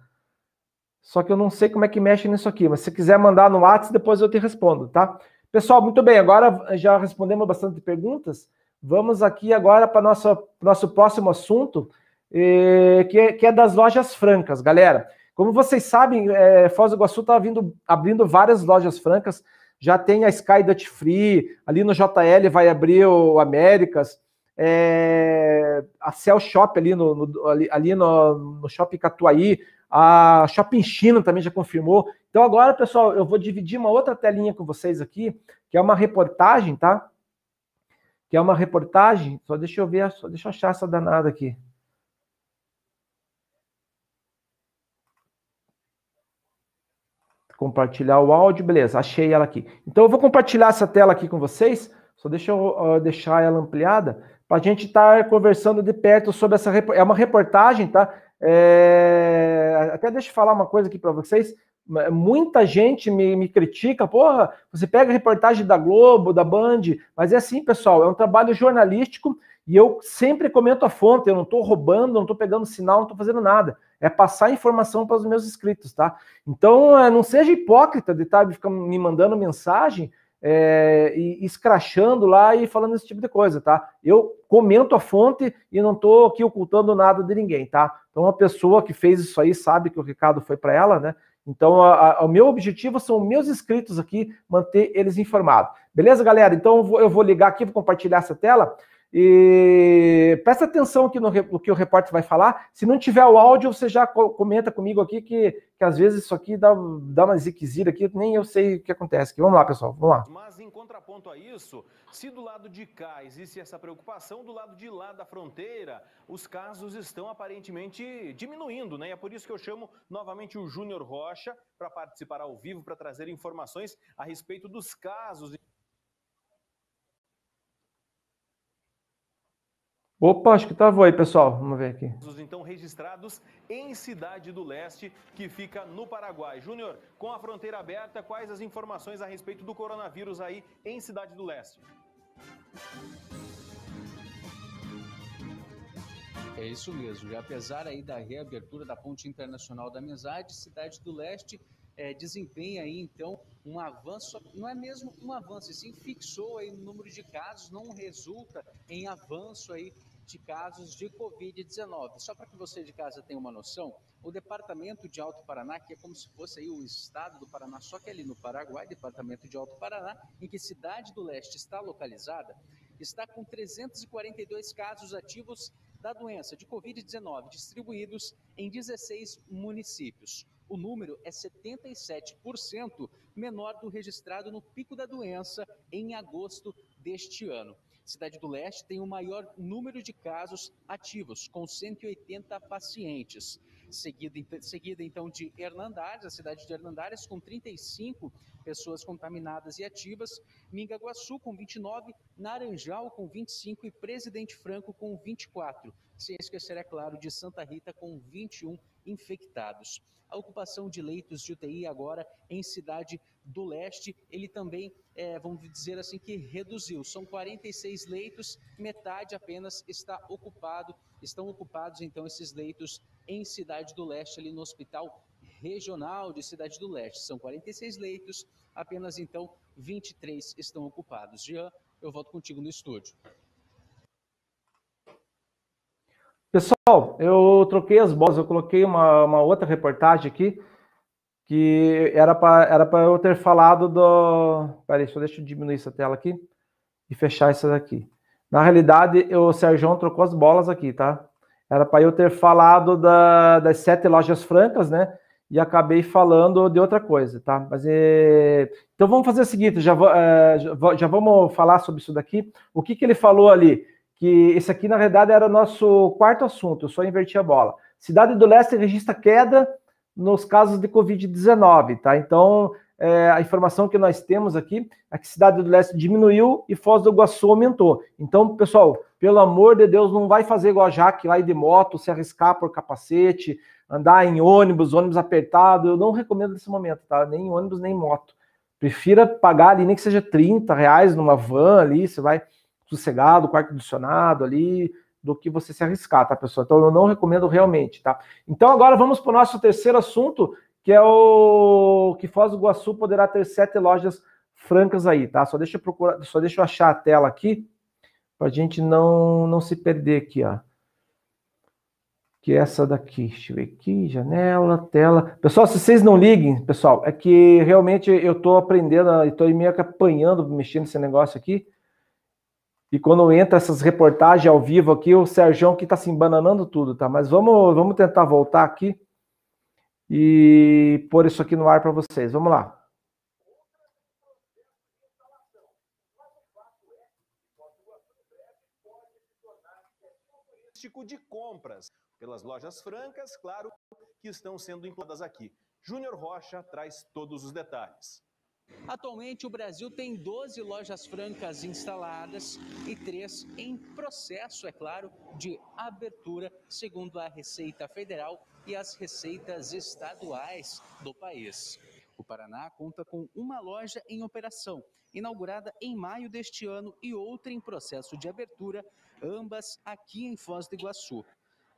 Só que eu não sei como é que mexe nisso aqui, mas se quiser mandar no WhatsApp, depois eu te respondo, tá? Pessoal, muito bem, agora já respondemos bastante perguntas. Vamos aqui agora para nosso nosso próximo assunto, eh, que, é, que é das lojas francas, galera. Como vocês sabem, é, Foz do Iguaçu está abrindo várias lojas francas. Já tem a Sky Dutch Free, ali no JL vai abrir o Américas, é, a Cell Shop ali no, no ali, ali, no, no Shopping Catuaí, a Shopping China também já confirmou. Então agora, pessoal, eu vou dividir uma outra telinha com vocês aqui, que é uma reportagem, tá? Que é uma reportagem, só deixa eu ver, só deixa eu achar essa danada aqui. compartilhar o áudio, beleza, achei ela aqui. Então eu vou compartilhar essa tela aqui com vocês, só deixa eu uh, deixar ela ampliada, para a gente estar tá conversando de perto sobre essa, é uma reportagem, tá? É... Até deixa eu falar uma coisa aqui para vocês, muita gente me, me critica, porra, você pega reportagem da Globo, da Band, mas é assim, pessoal, é um trabalho jornalístico e eu sempre comento a fonte, eu não estou roubando, não estou pegando sinal, não estou fazendo nada é passar informação para os meus inscritos, tá? Então, é, não seja hipócrita de estar tá, me mandando mensagem é, e escrachando lá e falando esse tipo de coisa, tá? Eu comento a fonte e não estou aqui ocultando nada de ninguém, tá? Então, a pessoa que fez isso aí sabe que o recado foi para ela, né? Então, a, a, o meu objetivo são meus inscritos aqui, manter eles informados. Beleza, galera? Então, eu vou, eu vou ligar aqui, vou compartilhar essa tela. E presta atenção aqui no, no, que o repórter vai falar. Se não tiver o áudio, você já comenta comigo aqui, que, que às vezes isso aqui dá, dá uma ziquezira aqui, nem eu sei o que acontece. Aqui. Vamos lá, pessoal, vamos lá. Mas em contraponto a isso, se do lado de cá existe essa preocupação, do lado de lá da fronteira, os casos estão aparentemente diminuindo, né? E é por isso que eu chamo novamente o Júnior Rocha para participar ao vivo, para trazer informações a respeito dos casos. Opa, acho que travou aí, pessoal. Vamos ver aqui. Os então registrados em Cidade do Leste, que fica no Paraguai. Júnior, com a fronteira aberta, quais as informações a respeito do coronavírus aí em Cidade do Leste? É isso mesmo. E apesar aí da reabertura da Ponte Internacional da Amizade, Cidade do Leste é, desempenha aí então um avanço, não é mesmo um avanço, sim fixou aí o número de casos, não resulta em avanço aí de casos de Covid-19. Só para que você de casa tenha uma noção, o departamento de Alto Paraná, que é como se fosse aí o estado do Paraná, só que é ali no Paraguai, departamento de Alto Paraná, em que Cidade do Leste está localizada, está com 342 casos ativos da doença de Covid-19 distribuídos em 16 municípios. O número é 77% menor do registrado no pico da doença em agosto deste ano. Cidade do Leste tem o maior número de casos ativos, com 180 pacientes. Seguida, então, seguida então de Hernandares, a cidade de Hernandares, com 35 pessoas contaminadas e ativas, Mingaguaçu com 29, Naranjal com 25 e Presidente Franco com 24. Sem esquecer, é claro, de Santa Rita com 21 infectados. A ocupação de leitos de UTI agora em Cidade do Leste, ele também, é, vamos dizer assim, que reduziu. São 46 leitos, metade apenas está ocupado, estão ocupados então esses leitos em Cidade do Leste, ali no Hospital Regional de Cidade do Leste. São 46 leitos, apenas então 23 estão ocupados. Jean, eu volto contigo no estúdio. Pessoal, eu troquei as bolas, eu coloquei uma, uma outra reportagem aqui, que era para era eu ter falado do... Peraí, só deixa eu diminuir essa tela aqui e fechar essa daqui. Na realidade, eu, o Sérgio trocou as bolas aqui, tá? Era para eu ter falado da, das sete lojas francas, né? E acabei falando de outra coisa, tá? Mas é... Então vamos fazer o seguinte, já, eh, já, já vamos falar sobre isso daqui. O que, que ele falou ali? que esse aqui, na verdade, era o nosso quarto assunto, eu só inverti a bola. Cidade do Leste registra queda nos casos de Covid-19, tá? Então, é, a informação que nós temos aqui é que Cidade do Leste diminuiu e Foz do Iguaçu aumentou. Então, pessoal, pelo amor de Deus, não vai fazer igual a Jaque lá ir de moto, se arriscar por capacete, andar em ônibus, ônibus apertado. Eu não recomendo nesse momento, tá? Nem ônibus, nem moto. Prefira pagar ali, nem que seja 30 reais numa van ali, você vai sossegado, quarto condicionado ali, do que você se arriscar, tá, pessoal? Então eu não recomendo realmente, tá? Então agora vamos para o nosso terceiro assunto, que é o que Foz do Iguaçu poderá ter sete lojas francas aí, tá? Só deixa eu procurar, só deixa eu achar a tela aqui para a gente não não se perder aqui, ó. Que é essa daqui, deixa eu ver aqui, janela, tela. Pessoal, se vocês não liguem, pessoal, é que realmente eu estou aprendendo estou meio que apanhando, mexendo nesse negócio aqui. E quando entra essas reportagens ao vivo aqui, o Sérgio que está se embananando tudo, tá? Mas vamos, vamos tentar voltar aqui e pôr isso aqui no ar para vocês. Vamos lá. Tipo de compras pelas lojas francas, claro, que estão sendo implantadas aqui. Júnior Rocha traz todos os detalhes. Atualmente, o Brasil tem 12 lojas francas instaladas e três em processo, é claro, de abertura, segundo a Receita Federal e as receitas estaduais do país. O Paraná conta com uma loja em operação, inaugurada em maio deste ano, e outra em processo de abertura, ambas aqui em Foz do Iguaçu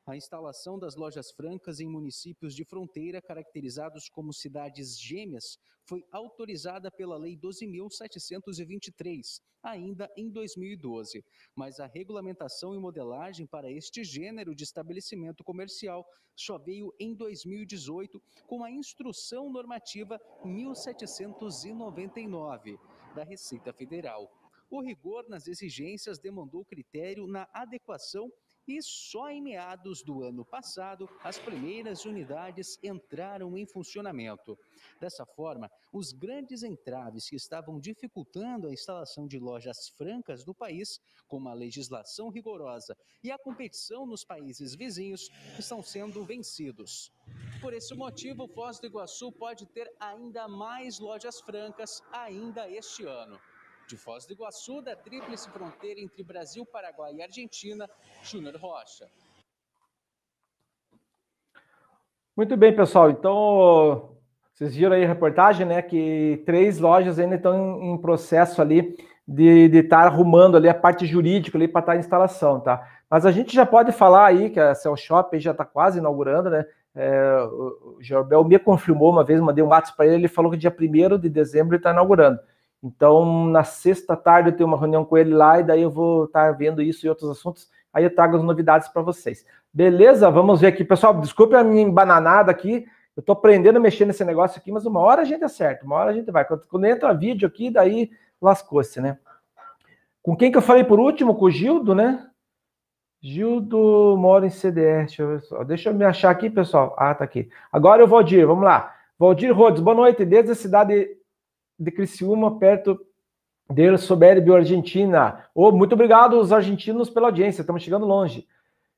a instalação das lojas francas em municípios de fronteira caracterizados como cidades gêmeas foi autorizada pela Lei 12.723, ainda em 2012, mas a regulamentação e modelagem para este gênero de estabelecimento comercial só veio em 2018 com a Instrução Normativa 1799 da Receita Federal. O rigor nas exigências demandou critério na adequação e só em meados do ano passado, as primeiras unidades entraram em funcionamento. Dessa forma, os grandes entraves que estavam dificultando a instalação de lojas francas no país, como a legislação rigorosa e a competição nos países vizinhos, estão sendo vencidos. Por esse motivo, Foz do Iguaçu pode ter ainda mais lojas francas ainda este ano. De Foz do Iguaçu, da tríplice fronteira entre Brasil, Paraguai e Argentina, Júnior Rocha. Muito bem, pessoal. Então, vocês viram aí a reportagem, né? Que três lojas ainda estão em processo ali de estar tá arrumando ali a parte jurídica ali para estar tá a instalação, tá? Mas a gente já pode falar aí que a Cell Shop já está quase inaugurando, né? É, o Jorbel me confirmou uma vez, mandei um WhatsApp para ele, ele falou que dia 1 de dezembro ele está inaugurando. Então, na sexta tarde eu tenho uma reunião com ele lá e daí eu vou estar tá vendo isso e outros assuntos. Aí eu trago as novidades para vocês. Beleza? Vamos ver aqui. Pessoal, desculpe a minha embananada aqui. Eu estou aprendendo a mexer nesse negócio aqui, mas uma hora a gente acerta, certo uma hora a gente vai. Quando, quando entra vídeo aqui, daí lascou-se, né? Com quem que eu falei por último? Com o Gildo, né? Gildo mora em CDR. Deixa eu, só, deixa eu, me achar aqui, pessoal. Ah, tá aqui. Agora eu Valdir, vamos lá. Valdir Rhodes, boa noite. Desde a cidade de Criciúma, perto de Soberbio, Argentina. Oh, muito obrigado os argentinos pela audiência, estamos chegando longe.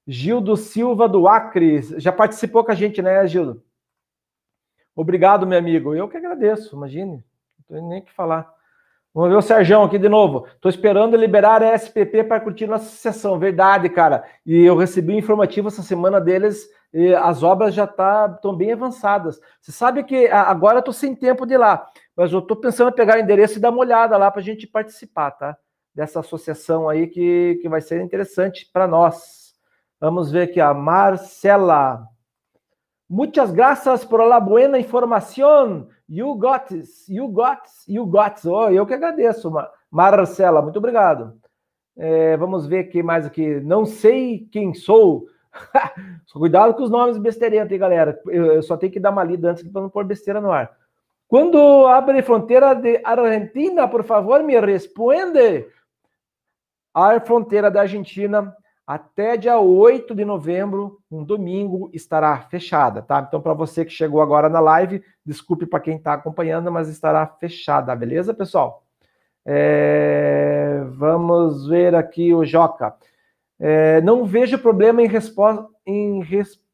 Gildo Silva do Acre, já participou com a gente, né, Gildo? Obrigado, meu amigo. Eu que agradeço, imagine. Não tem nem o que falar. Vamos ver o Serjão aqui de novo. Estou esperando liberar a SPP para curtir nossa sessão. Verdade, cara. E eu recebi um informativo essa semana deles. as obras já estão tá, bem avançadas. Você sabe que agora eu estou sem tempo de ir lá. Mas eu estou pensando em pegar o endereço e dar uma olhada lá para a gente participar, tá? Dessa associação aí que, que vai ser interessante para nós. Vamos ver aqui, a Marcela. Muitas graças por la buena información. You got it, you got it, you got it. Oh, eu que agradeço, Marcela. Muito obrigado. É, vamos ver aqui mais aqui. Não sei quem sou. Cuidado com os nomes besteirentos, hein, galera. Eu, eu, só tenho que dar uma lida antes para não pôr besteira no ar. Quando abre fronteira de Argentina, por favor, me responde. A fronteira da Argentina até dia 8 de novembro, um domingo, estará fechada, tá? Então, para você que chegou agora na live, desculpe para quem está acompanhando, mas estará fechada, beleza, pessoal? É... Vamos ver aqui o Joca. É... Não vejo problema em, respo... em resposta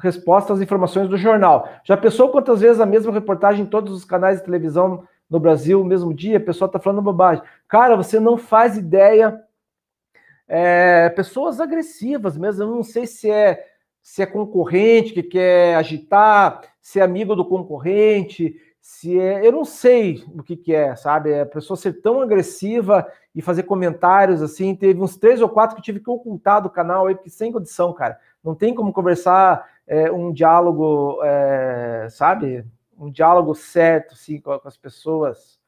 resposta às informações do jornal. Já pensou quantas vezes a mesma reportagem em todos os canais de televisão no Brasil, mesmo dia, a pessoa tá falando bobagem. Cara, você não faz ideia. É, pessoas agressivas mesmo, eu não sei se é se é concorrente que quer agitar, se é amigo do concorrente, se é, eu não sei o que, que é, sabe? É a pessoa ser tão agressiva e fazer comentários assim, teve uns três ou quatro que tive que ocultar do canal aí porque sem condição, cara. Não tem como conversar é, um diálogo, é, sabe? Um diálogo certo, sim, com, com, as pessoas.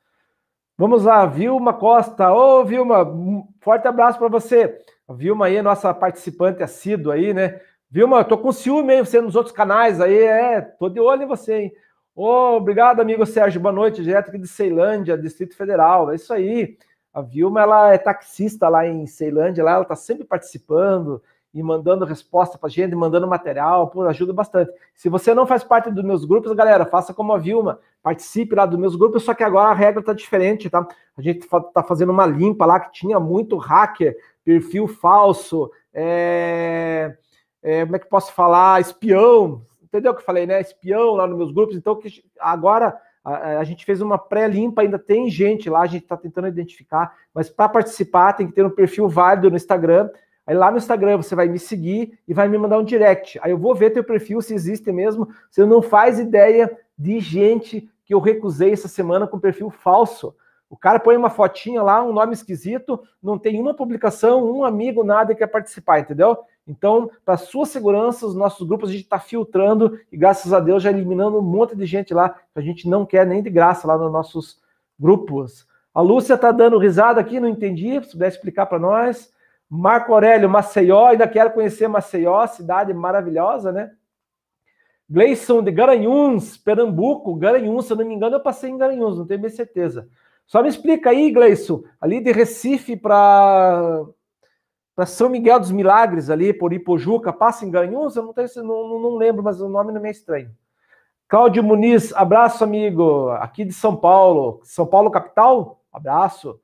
Vamos lá, Vilma Costa. Ô, oh, Vilma, um forte abraço para você. A Vilma aí, é nossa participante assídua aí, né? Vilma, eu tô com ciúme aí, você nos outros canais aí, é, tô de olho em você, hein? Ô, oh, obrigado, amigo Sérgio, boa noite, direto aqui de Ceilândia, Distrito Federal, é isso aí. A Vilma, ela é taxista lá em Ceilândia, lá ela tá sempre participando, e mandando resposta para gente, mandando material, pô, ajuda bastante. Se você não faz parte dos meus grupos, galera, faça como a Vilma, participe lá dos meus grupos, só que agora a regra está diferente, tá? A gente está fazendo uma limpa lá que tinha muito hacker, perfil falso, é... É, como é que posso falar? Espião, entendeu o que eu falei, né? Espião lá nos meus grupos. Então, agora a, a gente fez uma pré-limpa, ainda tem gente lá, a gente está tentando identificar, mas para participar tem que ter um perfil válido no Instagram Aí lá no Instagram você vai me seguir e vai me mandar um direct. Aí eu vou ver teu perfil se existe mesmo. Você não faz ideia de gente que eu recusei essa semana com perfil falso. O cara põe uma fotinha lá, um nome esquisito, não tem uma publicação, um amigo, nada que quer participar, entendeu? Então, para sua segurança, os nossos grupos a gente está filtrando e graças a Deus já eliminando um monte de gente lá que a gente não quer nem de graça lá nos nossos grupos. A Lúcia está dando risada aqui, não entendi, se puder explicar para nós. Marco Aurélio, Maceió, ainda quero conhecer Maceió, cidade maravilhosa, né? Gleison de Garanhuns, Pernambuco, Garanhuns, se eu não me engano, eu passei em Garanhuns, não tenho bem certeza. Só me explica aí, Gleison, ali de Recife para para São Miguel dos Milagres, ali por Ipojuca, passa em Garanhuns, eu não, tenho, não, não lembro, mas o nome não é estranho. Cláudio Muniz, abraço, amigo, aqui de São Paulo, São Paulo capital, abraço.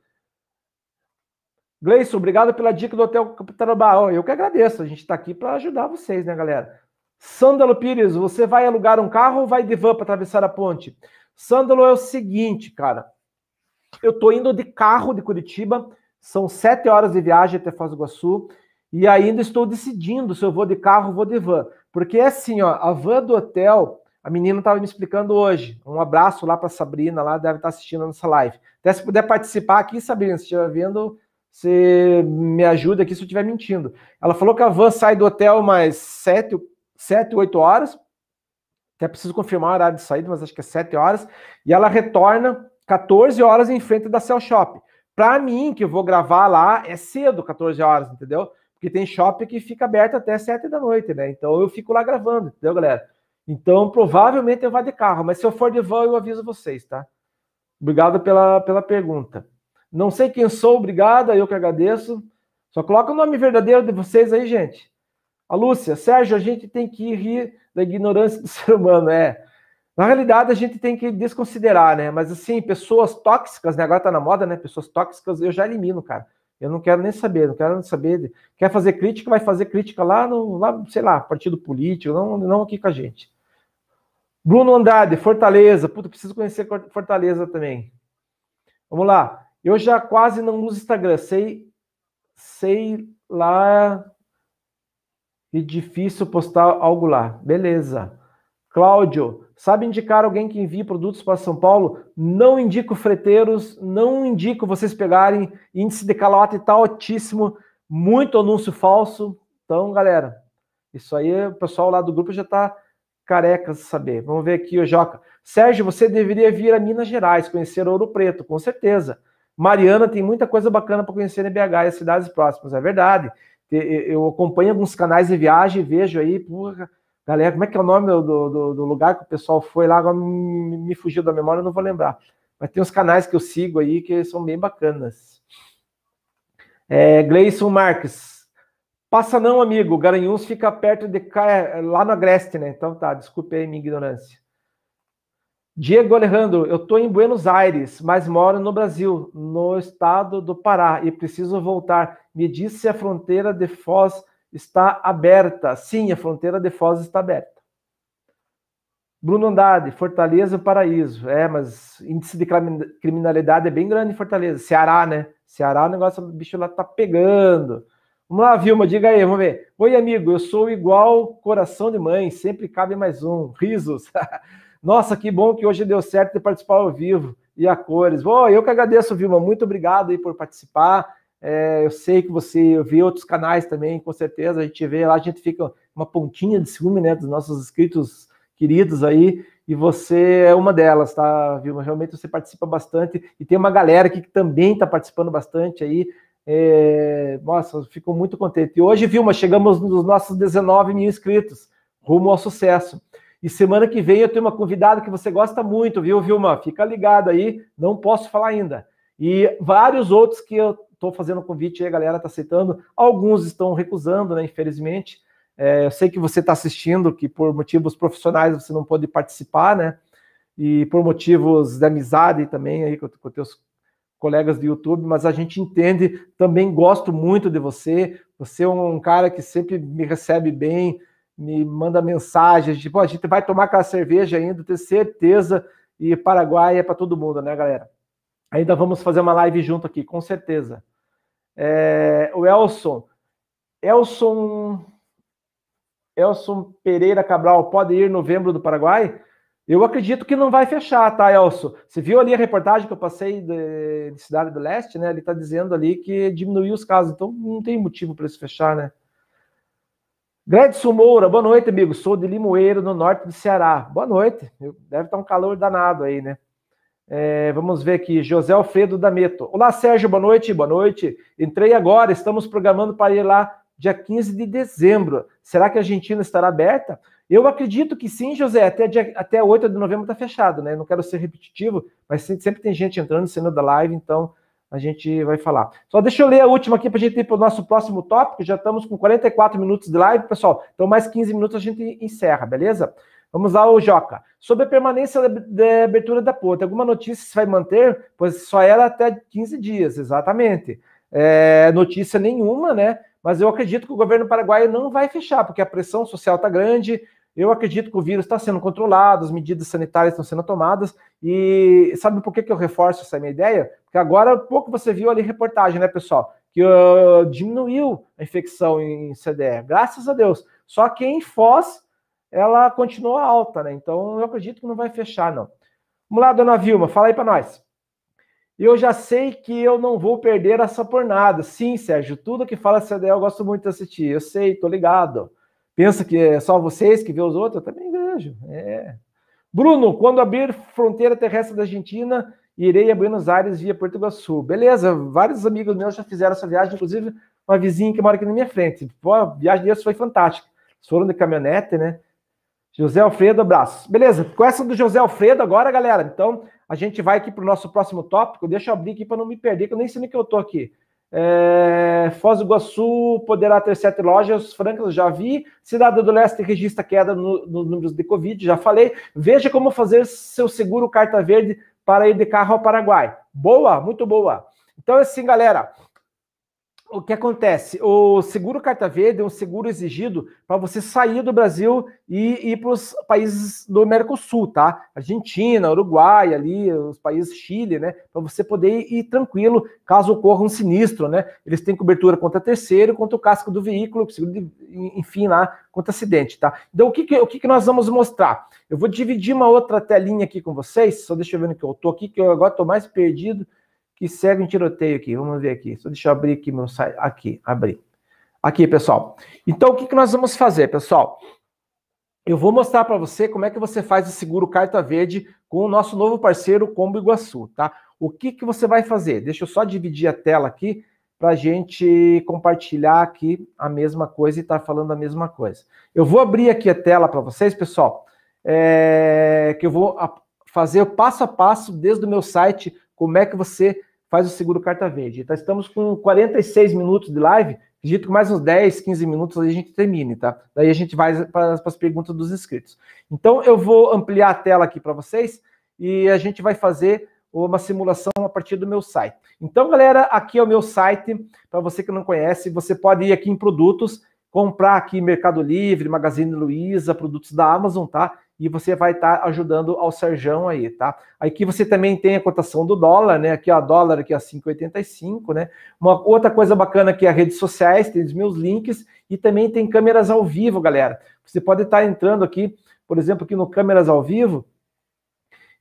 Gleison, obrigado pela dica do Hotel Capitano Eu que agradeço. A gente está aqui para ajudar vocês, né, galera? Sândalo Pires, você vai alugar um carro ou vai de van para atravessar a ponte? Sândalo é o seguinte, cara. Eu estou indo de carro de Curitiba, são sete horas de viagem até Foz do Iguaçu, e ainda estou decidindo se eu vou de carro ou vou de van. Porque é assim, ó, a van do hotel, a menina estava me explicando hoje. Um abraço lá para Sabrina, lá deve estar tá assistindo a nossa live. Até se puder participar aqui, Sabrina, se estiver vendo, você me ajuda aqui se eu estiver mentindo. Ela falou que a van sai do hotel mais 7, 7 8 horas. Até preciso confirmar o horário de saída, mas acho que é 7 horas. E ela retorna 14 horas em frente da Cell Shop. Para mim, que eu vou gravar lá, é cedo, 14 horas, entendeu? Porque tem shopping que fica aberto até 7 da noite, né? Então eu fico lá gravando, entendeu, galera? Então provavelmente eu vá de carro, mas se eu for de van, eu aviso vocês, tá? Obrigado pela, pela pergunta. Não sei quem sou, obrigada, eu que agradeço. Só coloca o nome verdadeiro de vocês aí, gente. A Lúcia, Sérgio, a gente tem que rir da ignorância do ser humano, é. Na realidade, a gente tem que desconsiderar, né? Mas assim, pessoas tóxicas, né? Agora tá na moda, né? Pessoas tóxicas, eu já elimino, cara. Eu não quero nem saber, não quero nem saber. Quer fazer crítica, vai fazer crítica lá no, lá, sei lá, partido político, não, não aqui com a gente. Bruno Andrade, Fortaleza. Puta, preciso conhecer Fortaleza também. Vamos lá. Eu já quase não uso Instagram, sei, sei lá e difícil postar algo lá. Beleza. Cláudio, sabe indicar alguém que envie produtos para São Paulo? Não indico freteiros, não indico vocês pegarem índice de calota está altíssimo, muito anúncio falso. Então, galera, isso aí o pessoal lá do grupo já está careca de saber. Vamos ver aqui o Joca. Sérgio, você deveria vir a Minas Gerais, conhecer Ouro Preto, com certeza. Mariana tem muita coisa bacana para conhecer na BH e as cidades próximas, é verdade. Eu acompanho alguns canais de viagem e vejo aí, porra, galera, como é que é o nome do, do, do lugar que o pessoal foi lá? Agora me, fugiu da memória, não vou lembrar. Mas tem uns canais que eu sigo aí que são bem bacanas. É, Gleison Marques. Passa não, amigo. Garanhuns fica perto de cá, lá no Agreste, né? Então tá, desculpe aí minha ignorância. Diego Alejandro, eu estou em Buenos Aires, mas moro no Brasil, no estado do Pará, e preciso voltar. Me diz se a fronteira de Foz está aberta. Sim, a fronteira de Foz está aberta. Bruno Andrade, Fortaleza, Paraíso. É, mas índice de criminalidade é bem grande em Fortaleza. Ceará, né? Ceará, o negócio, o bicho lá tá pegando. Vamos lá, Vilma, diga aí, vamos ver. Oi, amigo, eu sou igual coração de mãe, sempre cabe mais um. Risos. Nossa, que bom que hoje deu certo de participar ao vivo e a cores. Bom, eu que agradeço, Vilma. Muito obrigado aí por participar. É, eu sei que você vê outros canais também, com certeza. A gente vê lá, a gente fica uma pontinha de ciúme, né, dos nossos inscritos queridos aí. E você é uma delas, tá, Vilma? Realmente você participa bastante. E tem uma galera aqui que também está participando bastante aí. É, nossa, fico muito contente. E hoje, Vilma, chegamos nos nossos 19 mil inscritos, rumo ao sucesso. E semana que vem eu tenho uma convidada que você gosta muito, viu, Vilma? Fica ligado aí, não posso falar ainda. E vários outros que eu estou fazendo convite aí, a galera está aceitando. Alguns estão recusando, né? Infelizmente. É, eu sei que você está assistindo, que por motivos profissionais você não pode participar, né? E por motivos de amizade também aí com, com teus colegas do YouTube, mas a gente entende, também gosto muito de você. Você é um cara que sempre me recebe bem, me manda mensagens de, a gente vai tomar aquela cerveja ainda, ter certeza, e Paraguai é para todo mundo, né, galera? Ainda vamos fazer uma live junto aqui, com certeza. É, o Elson, Elson, Elson Pereira Cabral, pode ir novembro do Paraguai? Eu acredito que não vai fechar, tá, Elson? Você viu ali a reportagem que eu passei de, de Cidade do Leste, né? Ele está dizendo ali que diminuiu os casos, então não tem motivo para isso fechar, né? Gredson Moura, boa noite, amigo. Sou de Limoeiro, no norte do Ceará. Boa noite. Deve estar tá um calor danado aí, né? É, vamos ver aqui, José Alfredo Dameto. Olá, Sérgio, boa noite, boa noite. Entrei agora, estamos programando para ir lá dia 15 de dezembro. Será que a Argentina estará aberta? Eu acredito que sim, José, até, dia, até 8 de novembro está fechado, né? Não quero ser repetitivo, mas sempre tem gente entrando, cenário da live, então a gente vai falar. Só deixa eu ler a última aqui para a gente ir para o nosso próximo tópico. Já estamos com 44 minutos de live, pessoal. Então, mais 15 minutos a gente encerra, beleza? Vamos lá, o Joca. Sobre a permanência da abertura da porta, alguma notícia se vai manter? Pois só ela até 15 dias, exatamente. É, notícia nenhuma, né? Mas eu acredito que o governo paraguaio não vai fechar, porque a pressão social está grande, eu acredito que o vírus está sendo controlado, as medidas sanitárias estão sendo tomadas, e sabe por que, que eu reforço essa minha ideia? Porque agora pouco você viu ali reportagem, né, pessoal? Que uh, diminuiu a infecção em CDE, graças a Deus. Só que em Foz, ela continua alta, né? Então eu acredito que não vai fechar, não. Vamos lá, dona Vilma, fala aí para nós. Eu já sei que eu não vou perder essa por nada. Sim, Sérgio, tudo que fala CDE eu gosto muito de assistir. Eu sei, tô ligado. Pensa que é só vocês que vê os outros? Eu também vejo. É. Bruno, quando abrir fronteira terrestre da Argentina, irei a Buenos Aires via Portugal Sul. Beleza, vários amigos meus já fizeram essa viagem, inclusive uma vizinha que mora aqui na minha frente. Pô, a viagem deles foi fantástica. foram de caminhonete, né? José Alfredo, abraço. Beleza, com essa do José Alfredo agora, galera. Então, a gente vai aqui para o nosso próximo tópico. Deixa eu abrir aqui para não me perder, que eu nem sei nem que eu tô aqui. É, Foz do Iguaçu poderá ter sete lojas, francas, já vi. Cidade do Leste registra queda nos no números de Covid, já falei. Veja como fazer seu seguro carta verde para ir de carro ao Paraguai. Boa, muito boa. Então, é assim, galera, o que acontece? O seguro carta verde é um seguro exigido para você sair do Brasil e ir para os países do Mercosul, tá? Argentina, Uruguai, ali, os países Chile, né? Para você poder ir tranquilo caso ocorra um sinistro, né? Eles têm cobertura contra terceiro, contra o casco do veículo, enfim, lá, contra acidente, tá? Então, o que, que o que, que nós vamos mostrar? Eu vou dividir uma outra telinha aqui com vocês, só deixa eu ver no que eu tô aqui, que eu agora estou mais perdido que segue um tiroteio aqui. Vamos ver aqui. Só deixa eu abrir aqui meu site. Aqui, abri. Aqui, pessoal. Então, o que, que nós vamos fazer, pessoal? Eu vou mostrar para você como é que você faz o seguro carta verde com o nosso novo parceiro Combo Iguaçu, tá? O que, que você vai fazer? Deixa eu só dividir a tela aqui para a gente compartilhar aqui a mesma coisa e estar tá falando a mesma coisa. Eu vou abrir aqui a tela para vocês, pessoal, é... que eu vou fazer o passo a passo desde o meu site como é que você faz o seguro carta verde. Tá? Estamos com 46 minutos de live, acredito que mais uns 10, 15 minutos aí a gente termine, tá? Daí a gente vai para as perguntas dos inscritos. Então eu vou ampliar a tela aqui para vocês e a gente vai fazer uma simulação a partir do meu site. Então, galera, aqui é o meu site. Para você que não conhece, você pode ir aqui em produtos, comprar aqui Mercado Livre, Magazine Luiza, produtos da Amazon, tá? e você vai estar tá ajudando ao Serjão aí, tá? Aqui você também tem a cotação do dólar, né? Aqui, ó, dólar aqui a 5,85, né? Uma outra coisa bacana aqui é as redes sociais, tem os meus links e também tem câmeras ao vivo, galera. Você pode estar tá entrando aqui, por exemplo, aqui no câmeras ao vivo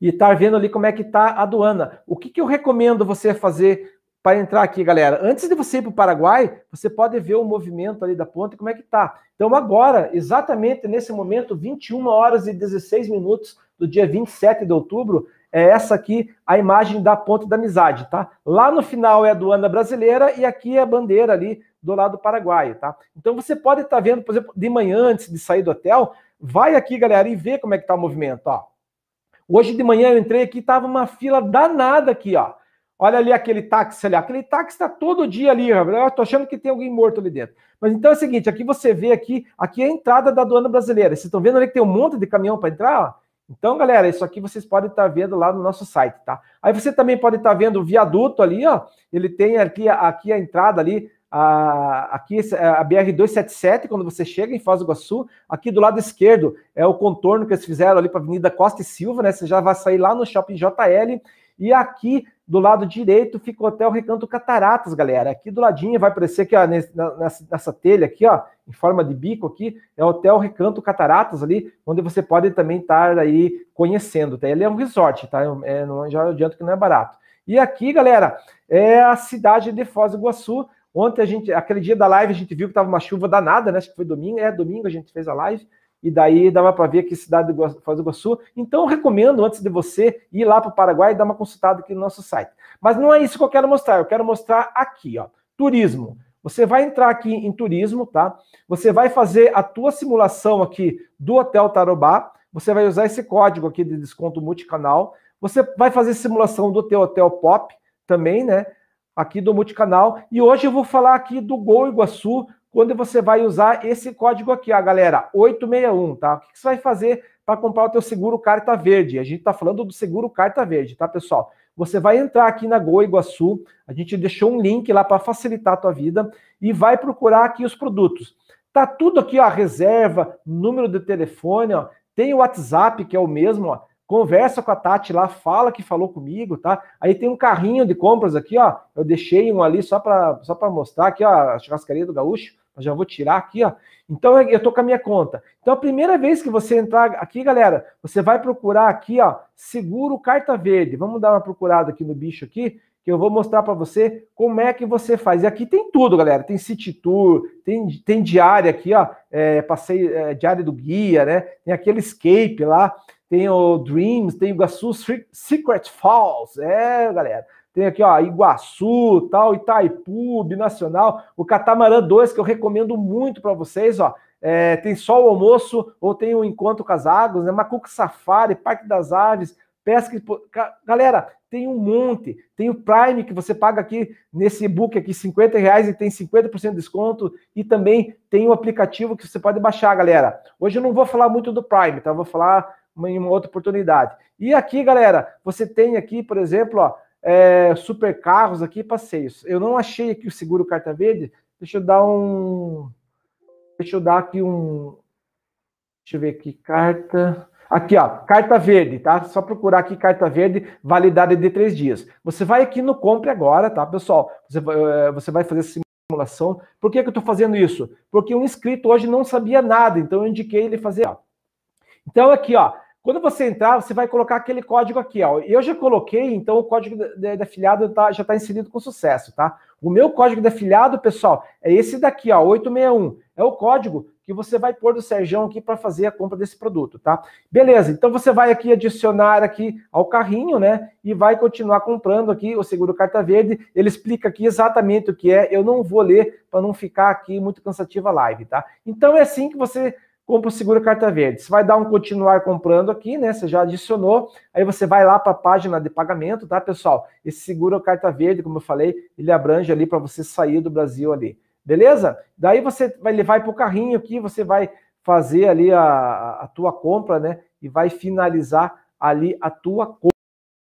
e estar tá vendo ali como é que tá a doana O que, que eu recomendo você fazer para entrar aqui, galera. Antes de você ir para o Paraguai, você pode ver o movimento ali da ponte, como é que tá. Então, agora, exatamente nesse momento, 21 horas e 16 minutos do dia 27 de outubro, é essa aqui a imagem da ponte da amizade, tá? Lá no final é a aduana brasileira e aqui é a bandeira ali do lado paraguaio, tá? Então você pode estar tá vendo, por exemplo, de manhã antes de sair do hotel, vai aqui, galera, e vê como é que tá o movimento, ó. Hoje de manhã eu entrei aqui, tava uma fila danada aqui, ó Olha ali aquele táxi ali. Aquele táxi está todo dia ali, rapaz. Estou achando que tem alguém morto ali dentro. Mas então é o seguinte: aqui você vê aqui, aqui é a entrada da aduana brasileira. Vocês estão vendo ali que tem um monte de caminhão para entrar? Então, galera, isso aqui vocês podem estar tá vendo lá no nosso site, tá? Aí você também pode estar tá vendo o viaduto ali, ó. Ele tem aqui, aqui a entrada ali, a, aqui é a BR-277, quando você chega em Foz do Iguaçu. Aqui do lado esquerdo é o contorno que eles fizeram ali para a Avenida Costa e Silva, né? Você já vai sair lá no Shopping JL. E aqui do lado direito fica o Hotel Recanto Cataratas, galera. Aqui do ladinho vai aparecer aqui, ó, nessa, nessa, telha aqui, ó, em forma de bico aqui, é o Hotel Recanto Cataratas ali, onde você pode também estar aí conhecendo. Tá? Ele é um resort, tá? É, não, já adianto que não é barato. E aqui, galera, é a cidade de Foz do Iguaçu. Ontem a gente, aquele dia da live, a gente viu que estava uma chuva danada, né? Acho que foi domingo, é domingo a gente fez a live e daí dava para ver que cidade de Foz do Iguaçu. Então eu recomendo, antes de você ir lá para o Paraguai, dar uma consultada aqui no nosso site. Mas não é isso que eu quero mostrar, eu quero mostrar aqui, ó, turismo. Você vai entrar aqui em turismo, tá? Você vai fazer a tua simulação aqui do Hotel Tarobá, você vai usar esse código aqui de desconto multicanal, você vai fazer simulação do teu Hotel Pop também, né? Aqui do multicanal. E hoje eu vou falar aqui do Gol Iguaçu, quando você vai usar esse código aqui, ó, galera, 861, tá? O que, você vai fazer para comprar o teu seguro carta verde? A gente está falando do seguro carta verde, tá, pessoal? Você vai entrar aqui na Go Iguaçu, a gente deixou um link lá para facilitar a tua vida e vai procurar aqui os produtos. Tá tudo aqui, ó, reserva, número de telefone, ó, tem o WhatsApp, que é o mesmo, ó, conversa com a Tati lá, fala que falou comigo, tá? Aí tem um carrinho de compras aqui, ó, eu deixei um ali só para só mostrar aqui, ó, a churrascaria do Gaúcho já vou tirar aqui, ó. Então é, eu estou com a minha conta. Então a primeira vez que você entrar aqui, galera, você vai procurar aqui, ó, seguro carta verde. Vamos dar uma procurada aqui no bicho aqui, que eu vou mostrar para você como é que você faz. E aqui tem tudo, galera. Tem city tour, tem, tem diária aqui, ó, é, passei é, diária do guia, né? Tem aquele escape lá, tem o Dreams, tem o Iguaçu Secret Falls. É, galera. Tem aqui, ó, Iguaçu, tal, Itaipu, Binacional, o Catamarã 2, que eu recomendo muito para vocês, ó. É, tem só o almoço ou tem o um encontro com as águas, né? Macuco Safari, Parque das Aves, pesca. Galera, tem um monte. Tem o Prime que você paga aqui nesse book aqui 50 reais e tem 50% de desconto. E também tem o um aplicativo que você pode baixar, galera. Hoje eu não vou falar muito do Prime, tá? Eu vou falar em uma outra oportunidade. E aqui, galera, você tem aqui, por exemplo, ó, é, supercarros aqui e passeios. Eu não achei aqui o seguro carta verde. Deixa eu dar um. Deixa eu dar aqui um. Deixa eu ver aqui, carta. Aqui, ó, carta verde, tá? Só procurar aqui carta verde, validade de três dias. Você vai aqui no Compre agora, tá, pessoal? Você, é, você vai fazer essa simulação. Por que, que eu estou fazendo isso? Porque um inscrito hoje não sabia nada, então eu indiquei ele fazer. Ó. Então, aqui, ó, quando você entrar, você vai colocar aquele código aqui, ó. Eu já coloquei, então o código da afiliado tá, já está inserido com sucesso, tá? O meu código da afiliado, pessoal, é esse daqui, ó, 861. É o código que você vai pôr do Serjão aqui para fazer a compra desse produto, tá? Beleza, então você vai aqui adicionar aqui ao carrinho, né? E vai continuar comprando aqui o seguro carta verde. Ele explica aqui exatamente o que é. Eu não vou ler para não ficar aqui muito cansativa a live, tá? Então é assim que você compra o seguro carta verde. Você vai dar um continuar comprando aqui, né? Você já adicionou. Aí você vai lá para a página de pagamento, tá, pessoal? Esse seguro carta verde, como eu falei, ele abrange ali para você sair do Brasil ali. Beleza? Daí você vai levar para o carrinho aqui, você vai fazer ali a, a tua compra, né? E vai finalizar ali a tua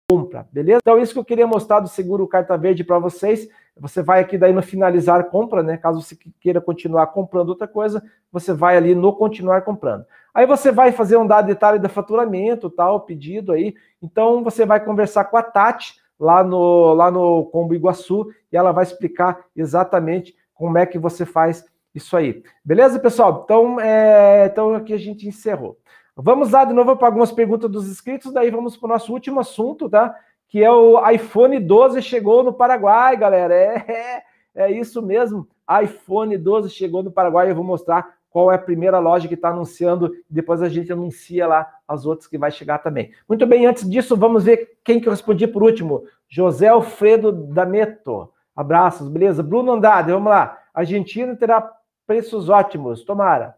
compra, beleza? Então, isso que eu queria mostrar do seguro carta verde para vocês. Você vai aqui daí no finalizar compra, né? Caso você queira continuar comprando outra coisa, você vai ali no continuar comprando. Aí você vai fazer um dado detalhe do faturamento, tal, pedido aí. Então você vai conversar com a Tati lá no lá no Combo Iguaçu e ela vai explicar exatamente como é que você faz isso aí. Beleza, pessoal? Então, é, então aqui a gente encerrou. Vamos lá de novo para algumas perguntas dos inscritos, daí vamos para o nosso último assunto, tá? que é o iPhone 12 chegou no Paraguai, galera. É, é, é isso mesmo. iPhone 12 chegou no Paraguai. Eu vou mostrar qual é a primeira loja que está anunciando. Depois a gente anuncia lá as outras que vai chegar também. Muito bem, antes disso, vamos ver quem que eu respondi por último. José Alfredo Dameto. Abraços, beleza? Bruno Andrade, vamos lá. Argentina terá preços ótimos, tomara.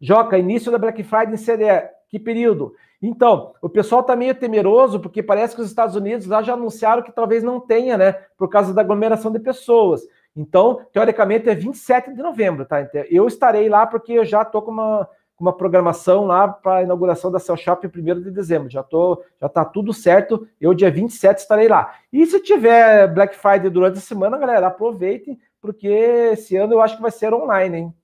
Joca, início da Black Friday em CDE. Que período? Então, o pessoal está meio temeroso, porque parece que os Estados Unidos lá já anunciaram que talvez não tenha, né? Por causa da aglomeração de pessoas. Então, teoricamente, é 27 de novembro, tá? Então, eu estarei lá porque eu já estou com uma, uma programação lá para a inauguração da Cell Shop em 1 de dezembro. Já tô, já tá tudo certo. Eu, dia 27, estarei lá. E se tiver Black Friday durante a semana, galera, aproveitem, porque esse ano eu acho que vai ser online, hein?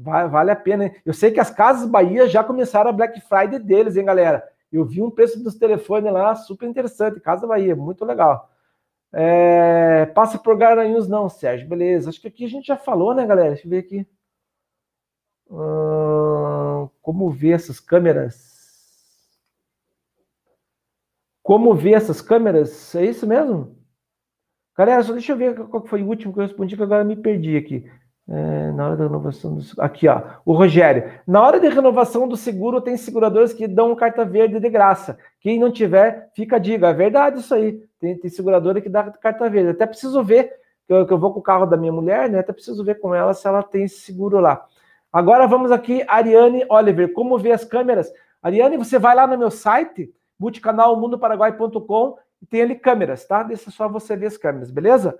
Vale a pena, hein? Eu sei que as Casas Bahia já começaram a Black Friday deles, hein, galera? Eu vi um preço dos telefones lá super interessante. Casa Bahia, muito legal. É, passa por Garanhuns, não, Sérgio. Beleza. Acho que aqui a gente já falou, né, galera? Deixa eu ver aqui. Hum, como ver essas câmeras? Como ver essas câmeras? É isso mesmo? Galera, só deixa eu ver qual foi o último que eu respondi, que agora me perdi aqui. É, na hora da renovação do seguro. Aqui, ó. O Rogério. Na hora de renovação do seguro, tem seguradoras que dão carta verde de graça. Quem não tiver, fica a diga. É verdade isso aí. Tem, tem seguradora que dá carta verde. Até preciso ver, que eu, que eu vou com o carro da minha mulher, né? Até preciso ver com ela se ela tem esse seguro lá. Agora vamos aqui, Ariane Oliver. Como ver as câmeras? Ariane, você vai lá no meu site, multicanalmundoparaguai.com, e tem ali câmeras, tá? Deixa só você ver as câmeras, beleza?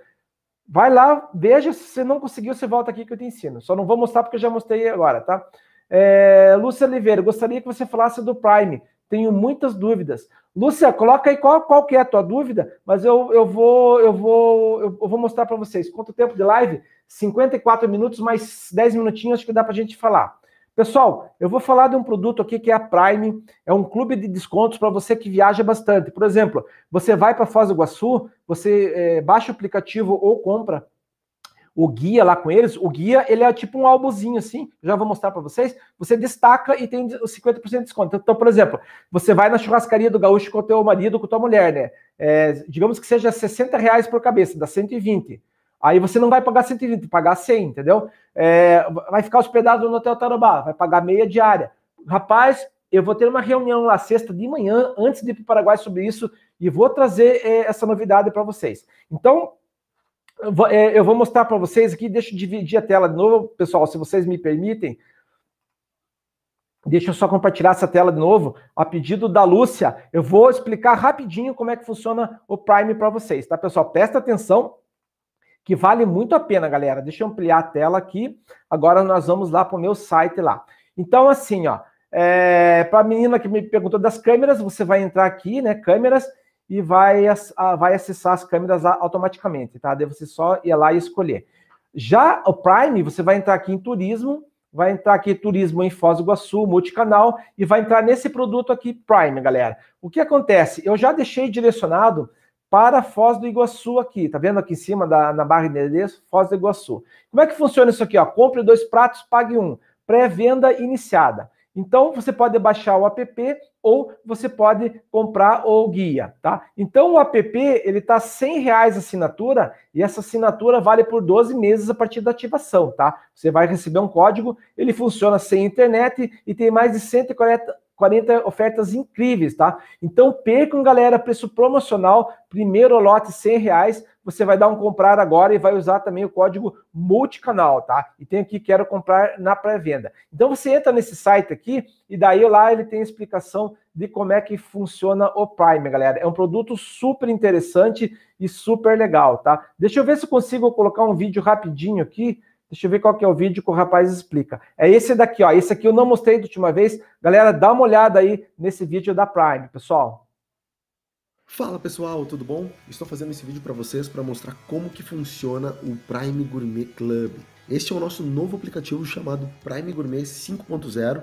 Vai lá, veja. Se não conseguiu, você volta aqui que eu te ensino. Só não vou mostrar porque eu já mostrei agora, tá? É, Lúcia Oliveira, gostaria que você falasse do Prime. Tenho muitas dúvidas. Lúcia, coloca aí qual, qual que é a tua dúvida, mas eu, eu vou eu vou eu vou mostrar para vocês. Quanto tempo de live? 54 minutos mais 10 minutinhos acho que dá para a gente falar. Pessoal, eu vou falar de um produto aqui que é a Prime, é um clube de descontos para você que viaja bastante. Por exemplo, você vai para Foz do Iguaçu, você é, baixa o aplicativo ou compra o guia lá com eles. O guia, ele é tipo um álbumzinho assim, já vou mostrar para vocês. Você destaca e tem os 50% de desconto. Então, por exemplo, você vai na churrascaria do gaúcho com o teu marido, com a tua mulher, né? É, digamos que seja 60 reais por cabeça, dá 120. Aí você não vai pagar 120, pagar 100, entendeu? É, vai ficar hospedado no Hotel Tarobá, vai pagar meia diária. Rapaz, eu vou ter uma reunião lá sexta de manhã, antes de ir para o Paraguai, sobre isso, e vou trazer é, essa novidade para vocês. Então, eu vou, é, eu vou mostrar para vocês aqui, deixa eu dividir a tela de novo, pessoal, se vocês me permitem. Deixa eu só compartilhar essa tela de novo, a pedido da Lúcia. Eu vou explicar rapidinho como é que funciona o Prime para vocês, tá, pessoal? Presta atenção, que vale muito a pena, galera. Deixa eu ampliar a tela aqui. Agora nós vamos lá para o meu site lá. Então, assim, ó, é, para a menina que me perguntou das câmeras, você vai entrar aqui, né, câmeras, e vai, vai acessar as câmeras automaticamente, tá? De você só ir lá e escolher. Já o Prime, você vai entrar aqui em turismo, vai entrar aqui turismo em Foz do Iguaçu, multicanal, e vai entrar nesse produto aqui Prime, galera. O que acontece? Eu já deixei direcionado para Foz do Iguaçu aqui, tá vendo aqui em cima da, na barra de endereço, Foz do Iguaçu. Como é que funciona isso aqui? Ó? Compre dois pratos, pague um. Pré-venda iniciada. Então, você pode baixar o app ou você pode comprar o guia, tá? Então, o app, ele tá R$100 a assinatura e essa assinatura vale por 12 meses a partir da ativação, tá? Você vai receber um código, ele funciona sem internet e tem mais de 140 40 ofertas incríveis, tá? Então percam, galera, preço promocional, primeiro lote 100 reais, você vai dar um comprar agora e vai usar também o código multicanal, tá? E tem aqui, quero comprar na pré-venda. Então você entra nesse site aqui e daí lá ele tem explicação de como é que funciona o Prime, galera. É um produto super interessante e super legal, tá? Deixa eu ver se consigo colocar um vídeo rapidinho aqui Deixa eu ver qual que é o vídeo que o rapaz explica. É esse daqui, ó. Esse aqui eu não mostrei da última vez. Galera, dá uma olhada aí nesse vídeo da Prime, pessoal. Fala pessoal, tudo bom? Estou fazendo esse vídeo para vocês para mostrar como que funciona o Prime Gourmet Club. Este é o nosso novo aplicativo chamado Prime Gourmet 5.0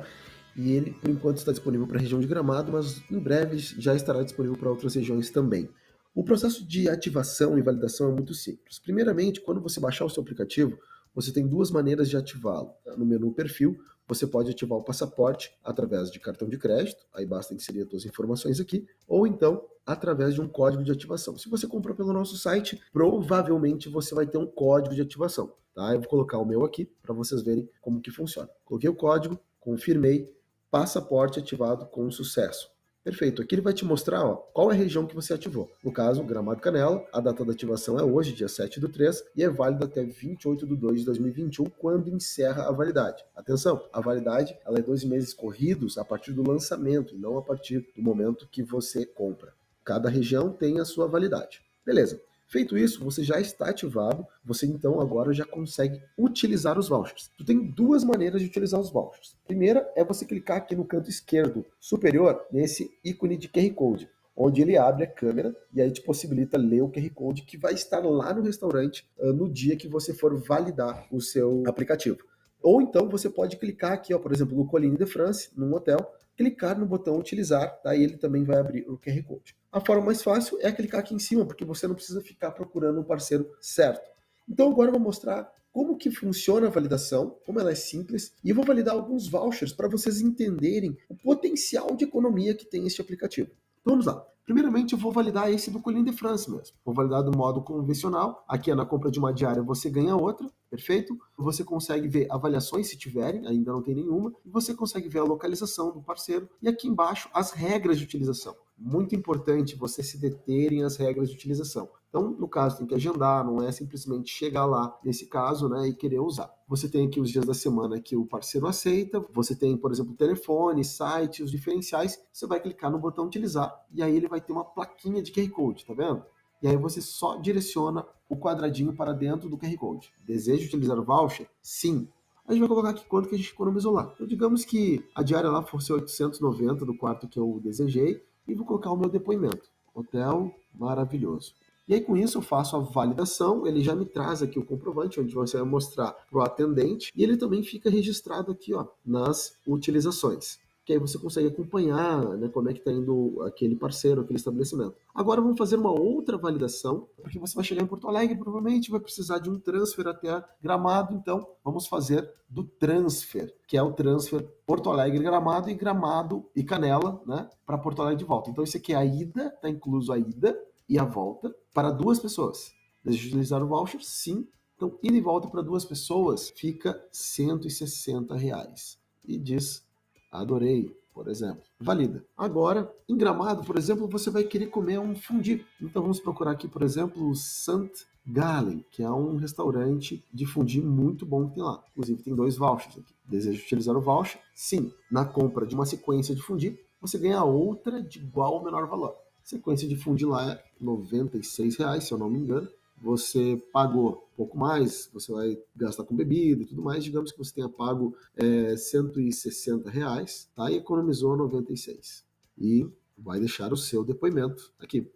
e ele por enquanto está disponível para a região de Gramado, mas em breve já estará disponível para outras regiões também. O processo de ativação e validação é muito simples. Primeiramente, quando você baixar o seu aplicativo, você tem duas maneiras de ativá-lo. Tá? No menu perfil, você pode ativar o passaporte através de cartão de crédito, aí basta inserir as suas informações aqui, ou então através de um código de ativação. Se você comprou pelo nosso site, provavelmente você vai ter um código de ativação, tá? Eu vou colocar o meu aqui para vocês verem como que funciona. Coloquei o código, confirmei, passaporte ativado com sucesso. Perfeito. Aqui ele vai te mostrar ó, qual é a região que você ativou. No caso, Gramado Canela, a data da ativação é hoje, dia 7 do 3, e é válido até 28 de 2 de 2021, quando encerra a validade. Atenção, a validade ela é 12 meses corridos a partir do lançamento, e não a partir do momento que você compra. Cada região tem a sua validade. Beleza. Feito isso, você já está ativado, você então agora já consegue utilizar os vouchers. Tu tem duas maneiras de utilizar os vouchers. A primeira é você clicar aqui no canto esquerdo superior nesse ícone de QR Code onde ele abre a câmera e aí te possibilita ler o QR Code que vai estar lá no restaurante ah, no dia que você for validar o seu aplicativo. Ou então você pode clicar aqui, ó, por exemplo, no Colline de France, num hotel, clicar no botão utilizar, daí ele também vai abrir o QR Code. A forma mais fácil é clicar aqui em cima, porque você não precisa ficar procurando um parceiro certo. Então agora eu vou mostrar como que funciona a validação, como ela é simples, e eu vou validar alguns vouchers para vocês entenderem o potencial de economia que tem este aplicativo. Vamos lá. Primeiramente, eu vou validar esse do Colin de France mesmo. Vou validar do modo convencional. Aqui é na compra de uma diária, você ganha outra, perfeito? Você consegue ver avaliações, se tiverem, ainda não tem nenhuma. E você consegue ver a localização do parceiro. E aqui embaixo, as regras de utilização. Muito importante você se deterem às regras de utilização. Então, no caso, tem que agendar, não é simplesmente chegar lá, nesse caso, né, e querer usar. Você tem aqui os dias da semana que o parceiro aceita, você tem, por exemplo, telefone, site, os diferenciais, você vai clicar no botão utilizar e aí ele vai ter uma plaquinha de QR Code, tá vendo? E aí você só direciona o quadradinho para dentro do QR Code. Deseja utilizar o voucher? Sim. A gente vai colocar aqui quanto que a gente economizou lá. Então, digamos que a diária lá fosse 890 do quarto que eu desejei e vou colocar o meu depoimento. Hotel maravilhoso. E aí, com isso, eu faço a validação, ele já me traz aqui o comprovante, onde você vai mostrar para o atendente, e ele também fica registrado aqui ó, nas utilizações que aí você consegue acompanhar né, como é que está indo aquele parceiro, aquele estabelecimento. Agora vamos fazer uma outra validação, porque você vai chegar em Porto Alegre, provavelmente vai precisar de um transfer até Gramado, então vamos fazer do transfer, que é o transfer Porto Alegre Gramado e Gramado e Canela, né, para Porto Alegre de volta. Então isso aqui é a ida, está incluso a ida e a volta, para duas pessoas. Deseja utilizar o voucher? Sim. Então, ida e volta para duas pessoas fica 160 reais. E diz, adorei, por exemplo. Valida. Agora, em Gramado, por exemplo, você vai querer comer um fundi. Então, vamos procurar aqui, por exemplo, o Sant Galen, que é um restaurante de fundi muito bom que tem lá. Inclusive, tem dois vouchers aqui. Deseja utilizar o voucher? Sim. Na compra de uma sequência de fundi, você ganha outra de igual ou menor valor. Sequência de fundir lá é R$ reais, se eu não me engano. Você pagou um pouco mais, você vai gastar com bebida e tudo mais. Digamos que você tenha pago é, 160 reais, tá? E economizou 96. E vai deixar o seu depoimento aqui.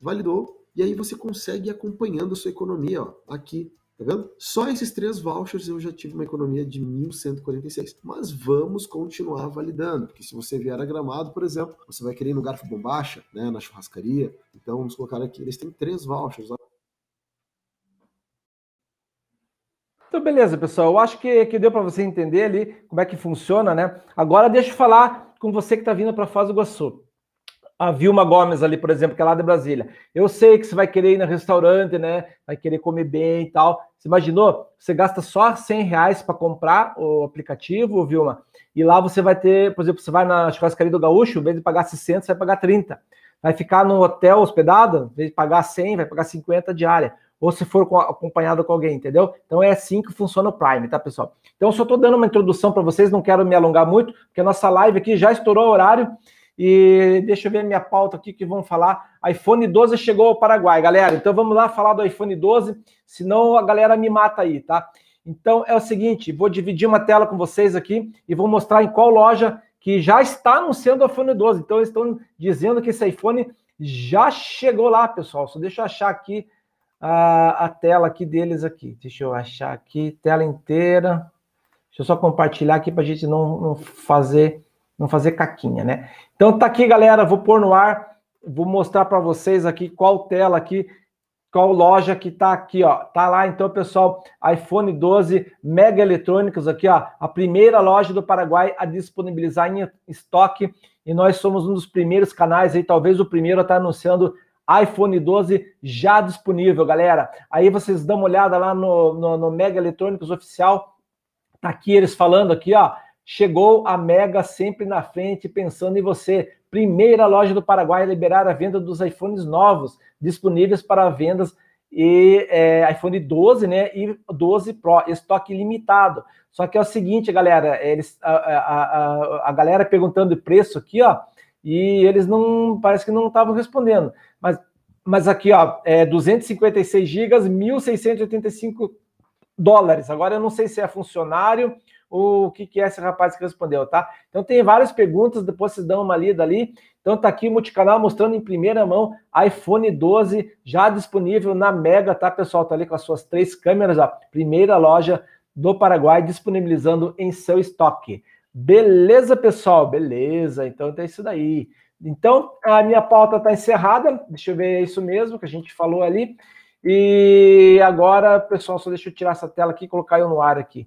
Validou, e aí você consegue ir acompanhando a sua economia ó, aqui Tá vendo? Só esses três vouchers eu já tive uma economia de 1.146. Mas vamos continuar validando, porque se você vier a Gramado, por exemplo, você vai querer ir no Garfo Bombacha, né, na churrascaria. Então vamos colocar aqui, eles têm três vouchers. Então, beleza, pessoal. Eu acho que, que deu para você entender ali como é que funciona, né? Agora deixa eu falar com você que está vindo para Foz do Iguaçu a Vilma Gomes ali, por exemplo, que é lá de Brasília. Eu sei que você vai querer ir no restaurante, né? Vai querer comer bem e tal. Você imaginou? Você gasta só 100 reais para comprar o aplicativo, Vilma, e lá você vai ter, por exemplo, você vai na churrascaria do Gaúcho, em vez de pagar 60, você vai pagar 30. Vai ficar no hotel hospedado, em vez de pagar 100, vai pagar 50 diária. Ou se for acompanhado com alguém, entendeu? Então é assim que funciona o Prime, tá, pessoal? Então, só estou dando uma introdução para vocês, não quero me alongar muito, porque a nossa live aqui já estourou o horário. E deixa eu ver minha pauta aqui que vão falar. iPhone 12 chegou ao Paraguai, galera. Então vamos lá falar do iPhone 12, senão a galera me mata aí, tá? Então é o seguinte, vou dividir uma tela com vocês aqui e vou mostrar em qual loja que já está anunciando o iPhone 12. Então eles estão dizendo que esse iPhone já chegou lá, pessoal. Só deixa eu achar aqui a, a tela aqui deles aqui. Deixa eu achar aqui, tela inteira. Deixa eu só compartilhar aqui para a gente não, não fazer não fazer caquinha, né? Então tá aqui, galera, vou pôr no ar, vou mostrar para vocês aqui qual tela aqui, qual loja que tá aqui, ó. Tá lá então, pessoal, iPhone 12 Mega Eletrônicos aqui, ó, a primeira loja do Paraguai a disponibilizar em estoque e nós somos um dos primeiros canais aí, talvez o primeiro a estar tá anunciando iPhone 12 já disponível, galera. Aí vocês dão uma olhada lá no, no, no Mega Eletrônicos oficial, tá aqui eles falando aqui, ó, Chegou a Mega sempre na frente, pensando em você. Primeira loja do Paraguai a liberar a venda dos iPhones novos, disponíveis para vendas e é, iPhone 12, né? E 12 Pro, estoque limitado. Só que é o seguinte, galera, eles, a, a, a, a galera perguntando o preço aqui, ó, e eles não, parece que não estavam respondendo. Mas, mas aqui, ó, é 256 gigas, 1.685 dólares. Agora eu não sei se é funcionário o que, que é esse rapaz que respondeu, tá? Então tem várias perguntas, depois vocês dão uma lida ali. Então tá aqui o multicanal mostrando em primeira mão iPhone 12 já disponível na Mega, tá, pessoal? Tá ali com as suas três câmeras, a primeira loja do Paraguai disponibilizando em seu estoque. Beleza, pessoal? Beleza. Então é isso daí. Então, a minha pauta está encerrada. Deixa eu ver, é isso mesmo que a gente falou ali. E agora, pessoal, só deixa eu tirar essa tela aqui e colocar eu no ar aqui.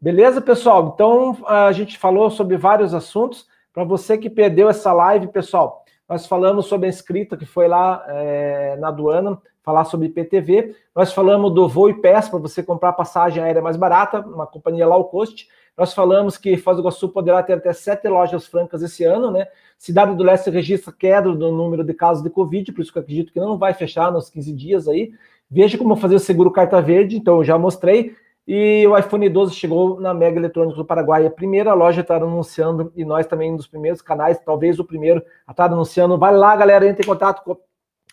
Beleza, pessoal? Então a gente falou sobre vários assuntos. Para você que perdeu essa live, pessoal, nós falamos sobre a inscrita que foi lá é, na aduana, falar sobre IPTV. Nós falamos do voo e peça para você comprar passagem aérea mais barata, uma companhia low cost. Nós falamos que Foz do Iguaçu poderá ter até sete lojas francas esse ano, né? Cidade do Leste registra queda no número de casos de Covid, por isso que eu acredito que não vai fechar nos 15 dias aí. Veja como fazer o seguro carta verde, então eu já mostrei. E o iPhone 12 chegou na Mega Eletrônica do Paraguai. A primeira loja está anunciando, e nós também, um dos primeiros canais, talvez o primeiro, a estar tá anunciando. Vai lá, galera, entre em contato com o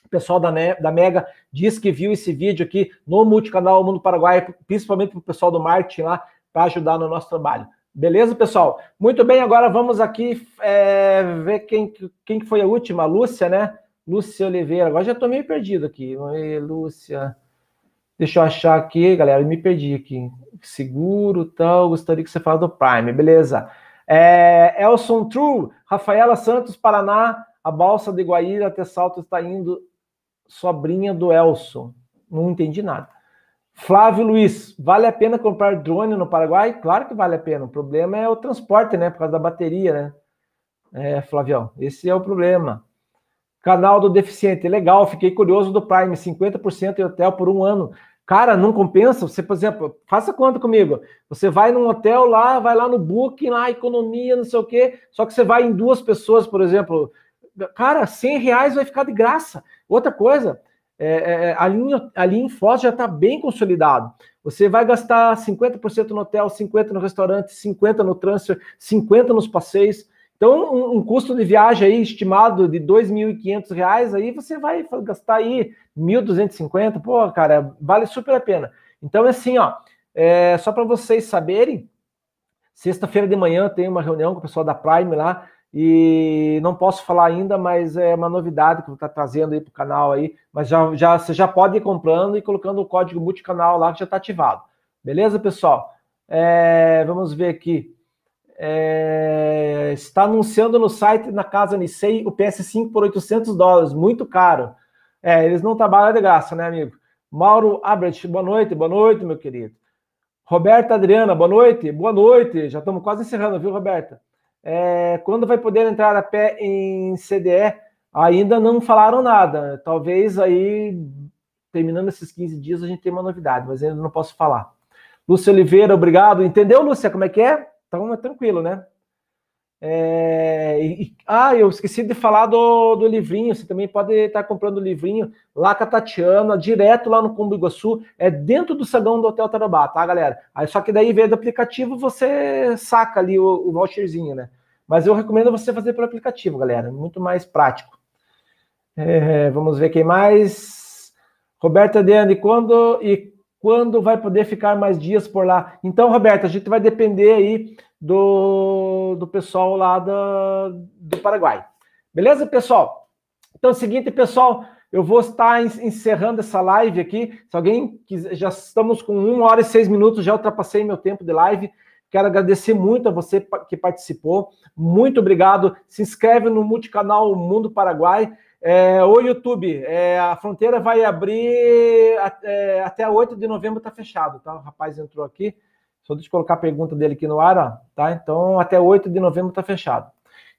pessoal da, ne da Mega. Diz que viu esse vídeo aqui no multicanal Mundo Paraguai, principalmente para o pessoal do marketing lá, para ajudar no nosso trabalho. Beleza, pessoal? Muito bem, agora vamos aqui é, ver quem, quem foi a última. A Lúcia, né? Lúcia Oliveira. Agora já estou meio perdido aqui. Oi, Lúcia. Deixa eu achar aqui, galera, me perdi aqui. Seguro, tal, gostaria que você falasse do Prime, beleza. É, Elson True, Rafaela Santos, Paraná, a balsa de Guaíra até Salto está indo, sobrinha do Elson. Não entendi nada. Flávio Luiz, vale a pena comprar drone no Paraguai? Claro que vale a pena. O problema é o transporte, né? Por causa da bateria, né? É, Flavião, esse é o problema. Canal do Deficiente, legal, fiquei curioso do Prime, 50% em hotel por um ano. Cara, não compensa? Você, por exemplo, faça conta comigo. Você vai num hotel lá, vai lá no Booking, lá, economia, não sei o quê, só que você vai em duas pessoas, por exemplo. Cara, 100 reais vai ficar de graça. Outra coisa, é, é, é ali, em, ali em Foz já está bem consolidado. Você vai gastar 50% no hotel, 50% no restaurante, 50% no transfer, 50% nos passeios. Então, um, um, custo de viagem aí estimado de R$ 2.500, aí você vai gastar aí 1.250, pô, cara, vale super a pena. Então, é assim, ó, é, só para vocês saberem, sexta-feira de manhã tem uma reunião com o pessoal da Prime lá, e não posso falar ainda, mas é uma novidade que eu estou tá trazendo aí para o canal aí, mas já, já, você já pode ir comprando e colocando o código multicanal lá que já está ativado. Beleza, pessoal? É, vamos ver aqui é, está anunciando no site na casa Nissei o PS5 por 800 dólares, muito caro. É, eles não trabalham de graça, né, amigo? Mauro Abrecht, boa noite, boa noite, meu querido. Roberta Adriana, boa noite, boa noite. Já estamos quase encerrando, viu, Roberta? É, quando vai poder entrar a pé em CDE? Ainda não falaram nada. Talvez aí, terminando esses 15 dias, a gente tenha uma novidade, mas ainda não posso falar. Lúcia Oliveira, obrigado. Entendeu, Lúcia, como é que é? Então é tranquilo, né? É, e, ah, eu esqueci de falar do, do livrinho. Você também pode estar tá comprando o livrinho lá com a Tatiana, direto lá no Cumbu Iguaçu. É dentro do sagão do Hotel Tarabá, tá, galera? Aí, só que daí, vendo do aplicativo, você saca ali o, o voucherzinho, né? Mas eu recomendo você fazer pelo aplicativo, galera. Muito mais prático. É, vamos ver quem mais. Roberta Deane, quando e quando vai poder ficar mais dias por lá. Então, Roberto, a gente vai depender aí do, do pessoal lá da, do Paraguai. Beleza, pessoal? Então, é o seguinte, pessoal, eu vou estar encerrando essa live aqui. Se alguém quiser, já estamos com uma hora e seis minutos, já ultrapassei meu tempo de live. Quero agradecer muito a você que participou. Muito obrigado. Se inscreve no multicanal Mundo Paraguai. É, o YouTube, é, a fronteira vai abrir é, até, até 8 de novembro, está fechado, tá? O rapaz entrou aqui. Só deixa eu colocar a pergunta dele aqui no ar, ó, tá? Então, até 8 de novembro está fechado.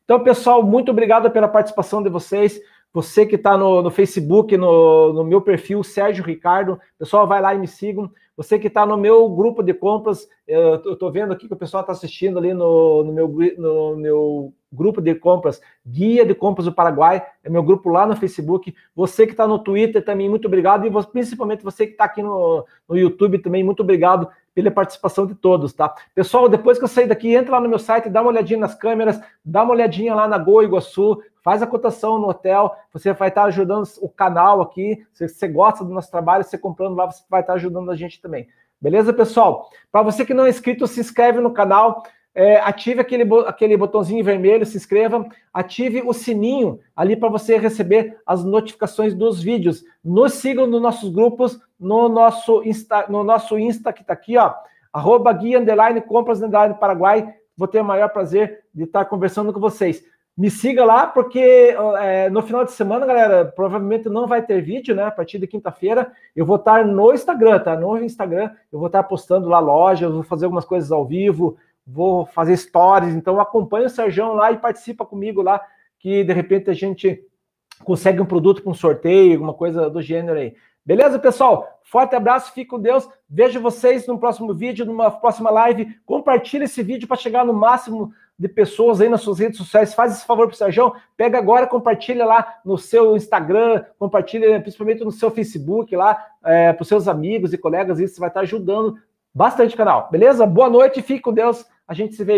Então, pessoal, muito obrigado pela participação de vocês. Você que está no, no, Facebook, no, no meu perfil, Sérgio Ricardo. Pessoal, vai lá e me sigam. Você que está no meu grupo de compras, eu estou vendo aqui que o pessoal está assistindo ali no, no, meu, no meu grupo de compras, Guia de Compras do Paraguai, é meu grupo lá no Facebook. Você que está no Twitter também, muito obrigado. E você, principalmente você que está aqui no, no YouTube também, muito obrigado pela participação de todos, tá? Pessoal, depois que eu sair daqui, entra lá no meu site, dá uma olhadinha nas câmeras, dá uma olhadinha lá na Goa Iguaçu, faz a cotação no hotel, você vai estar ajudando o canal aqui. Se você gosta do nosso trabalho, você comprando lá, você vai estar ajudando a gente também. Beleza, pessoal? Para você que não é inscrito, se inscreve no canal, é, ative aquele, aquele botãozinho vermelho, se inscreva, ative o sininho ali para você receber as notificações dos vídeos. Nos sigam nos nossos grupos, no nosso Insta, no nosso Insta que está aqui, ó, arroba guia underline compras underline Paraguai. Vou ter o maior prazer de estar conversando com vocês. Me siga lá, porque é, no final de semana, galera, provavelmente não vai ter vídeo, né? A partir de quinta-feira, eu vou estar no Instagram, tá? No Instagram, eu vou estar postando lá lojas, vou fazer algumas coisas ao vivo, vou fazer stories, então acompanha o Serjão lá e participa comigo lá, que de repente a gente consegue um produto com um sorteio, alguma coisa do gênero aí. Beleza, pessoal? Forte abraço, fique com Deus. Vejo vocês no próximo vídeo, numa próxima live. Compartilhe esse vídeo para chegar no máximo de pessoas aí nas suas redes sociais. Faz esse favor para o Sérgio. Pega agora, compartilha lá no seu Instagram, compartilha né, principalmente no seu Facebook lá, é, para os seus amigos e colegas. Isso vai estar ajudando bastante o canal. Beleza? Boa noite, fique com Deus. A gente se vê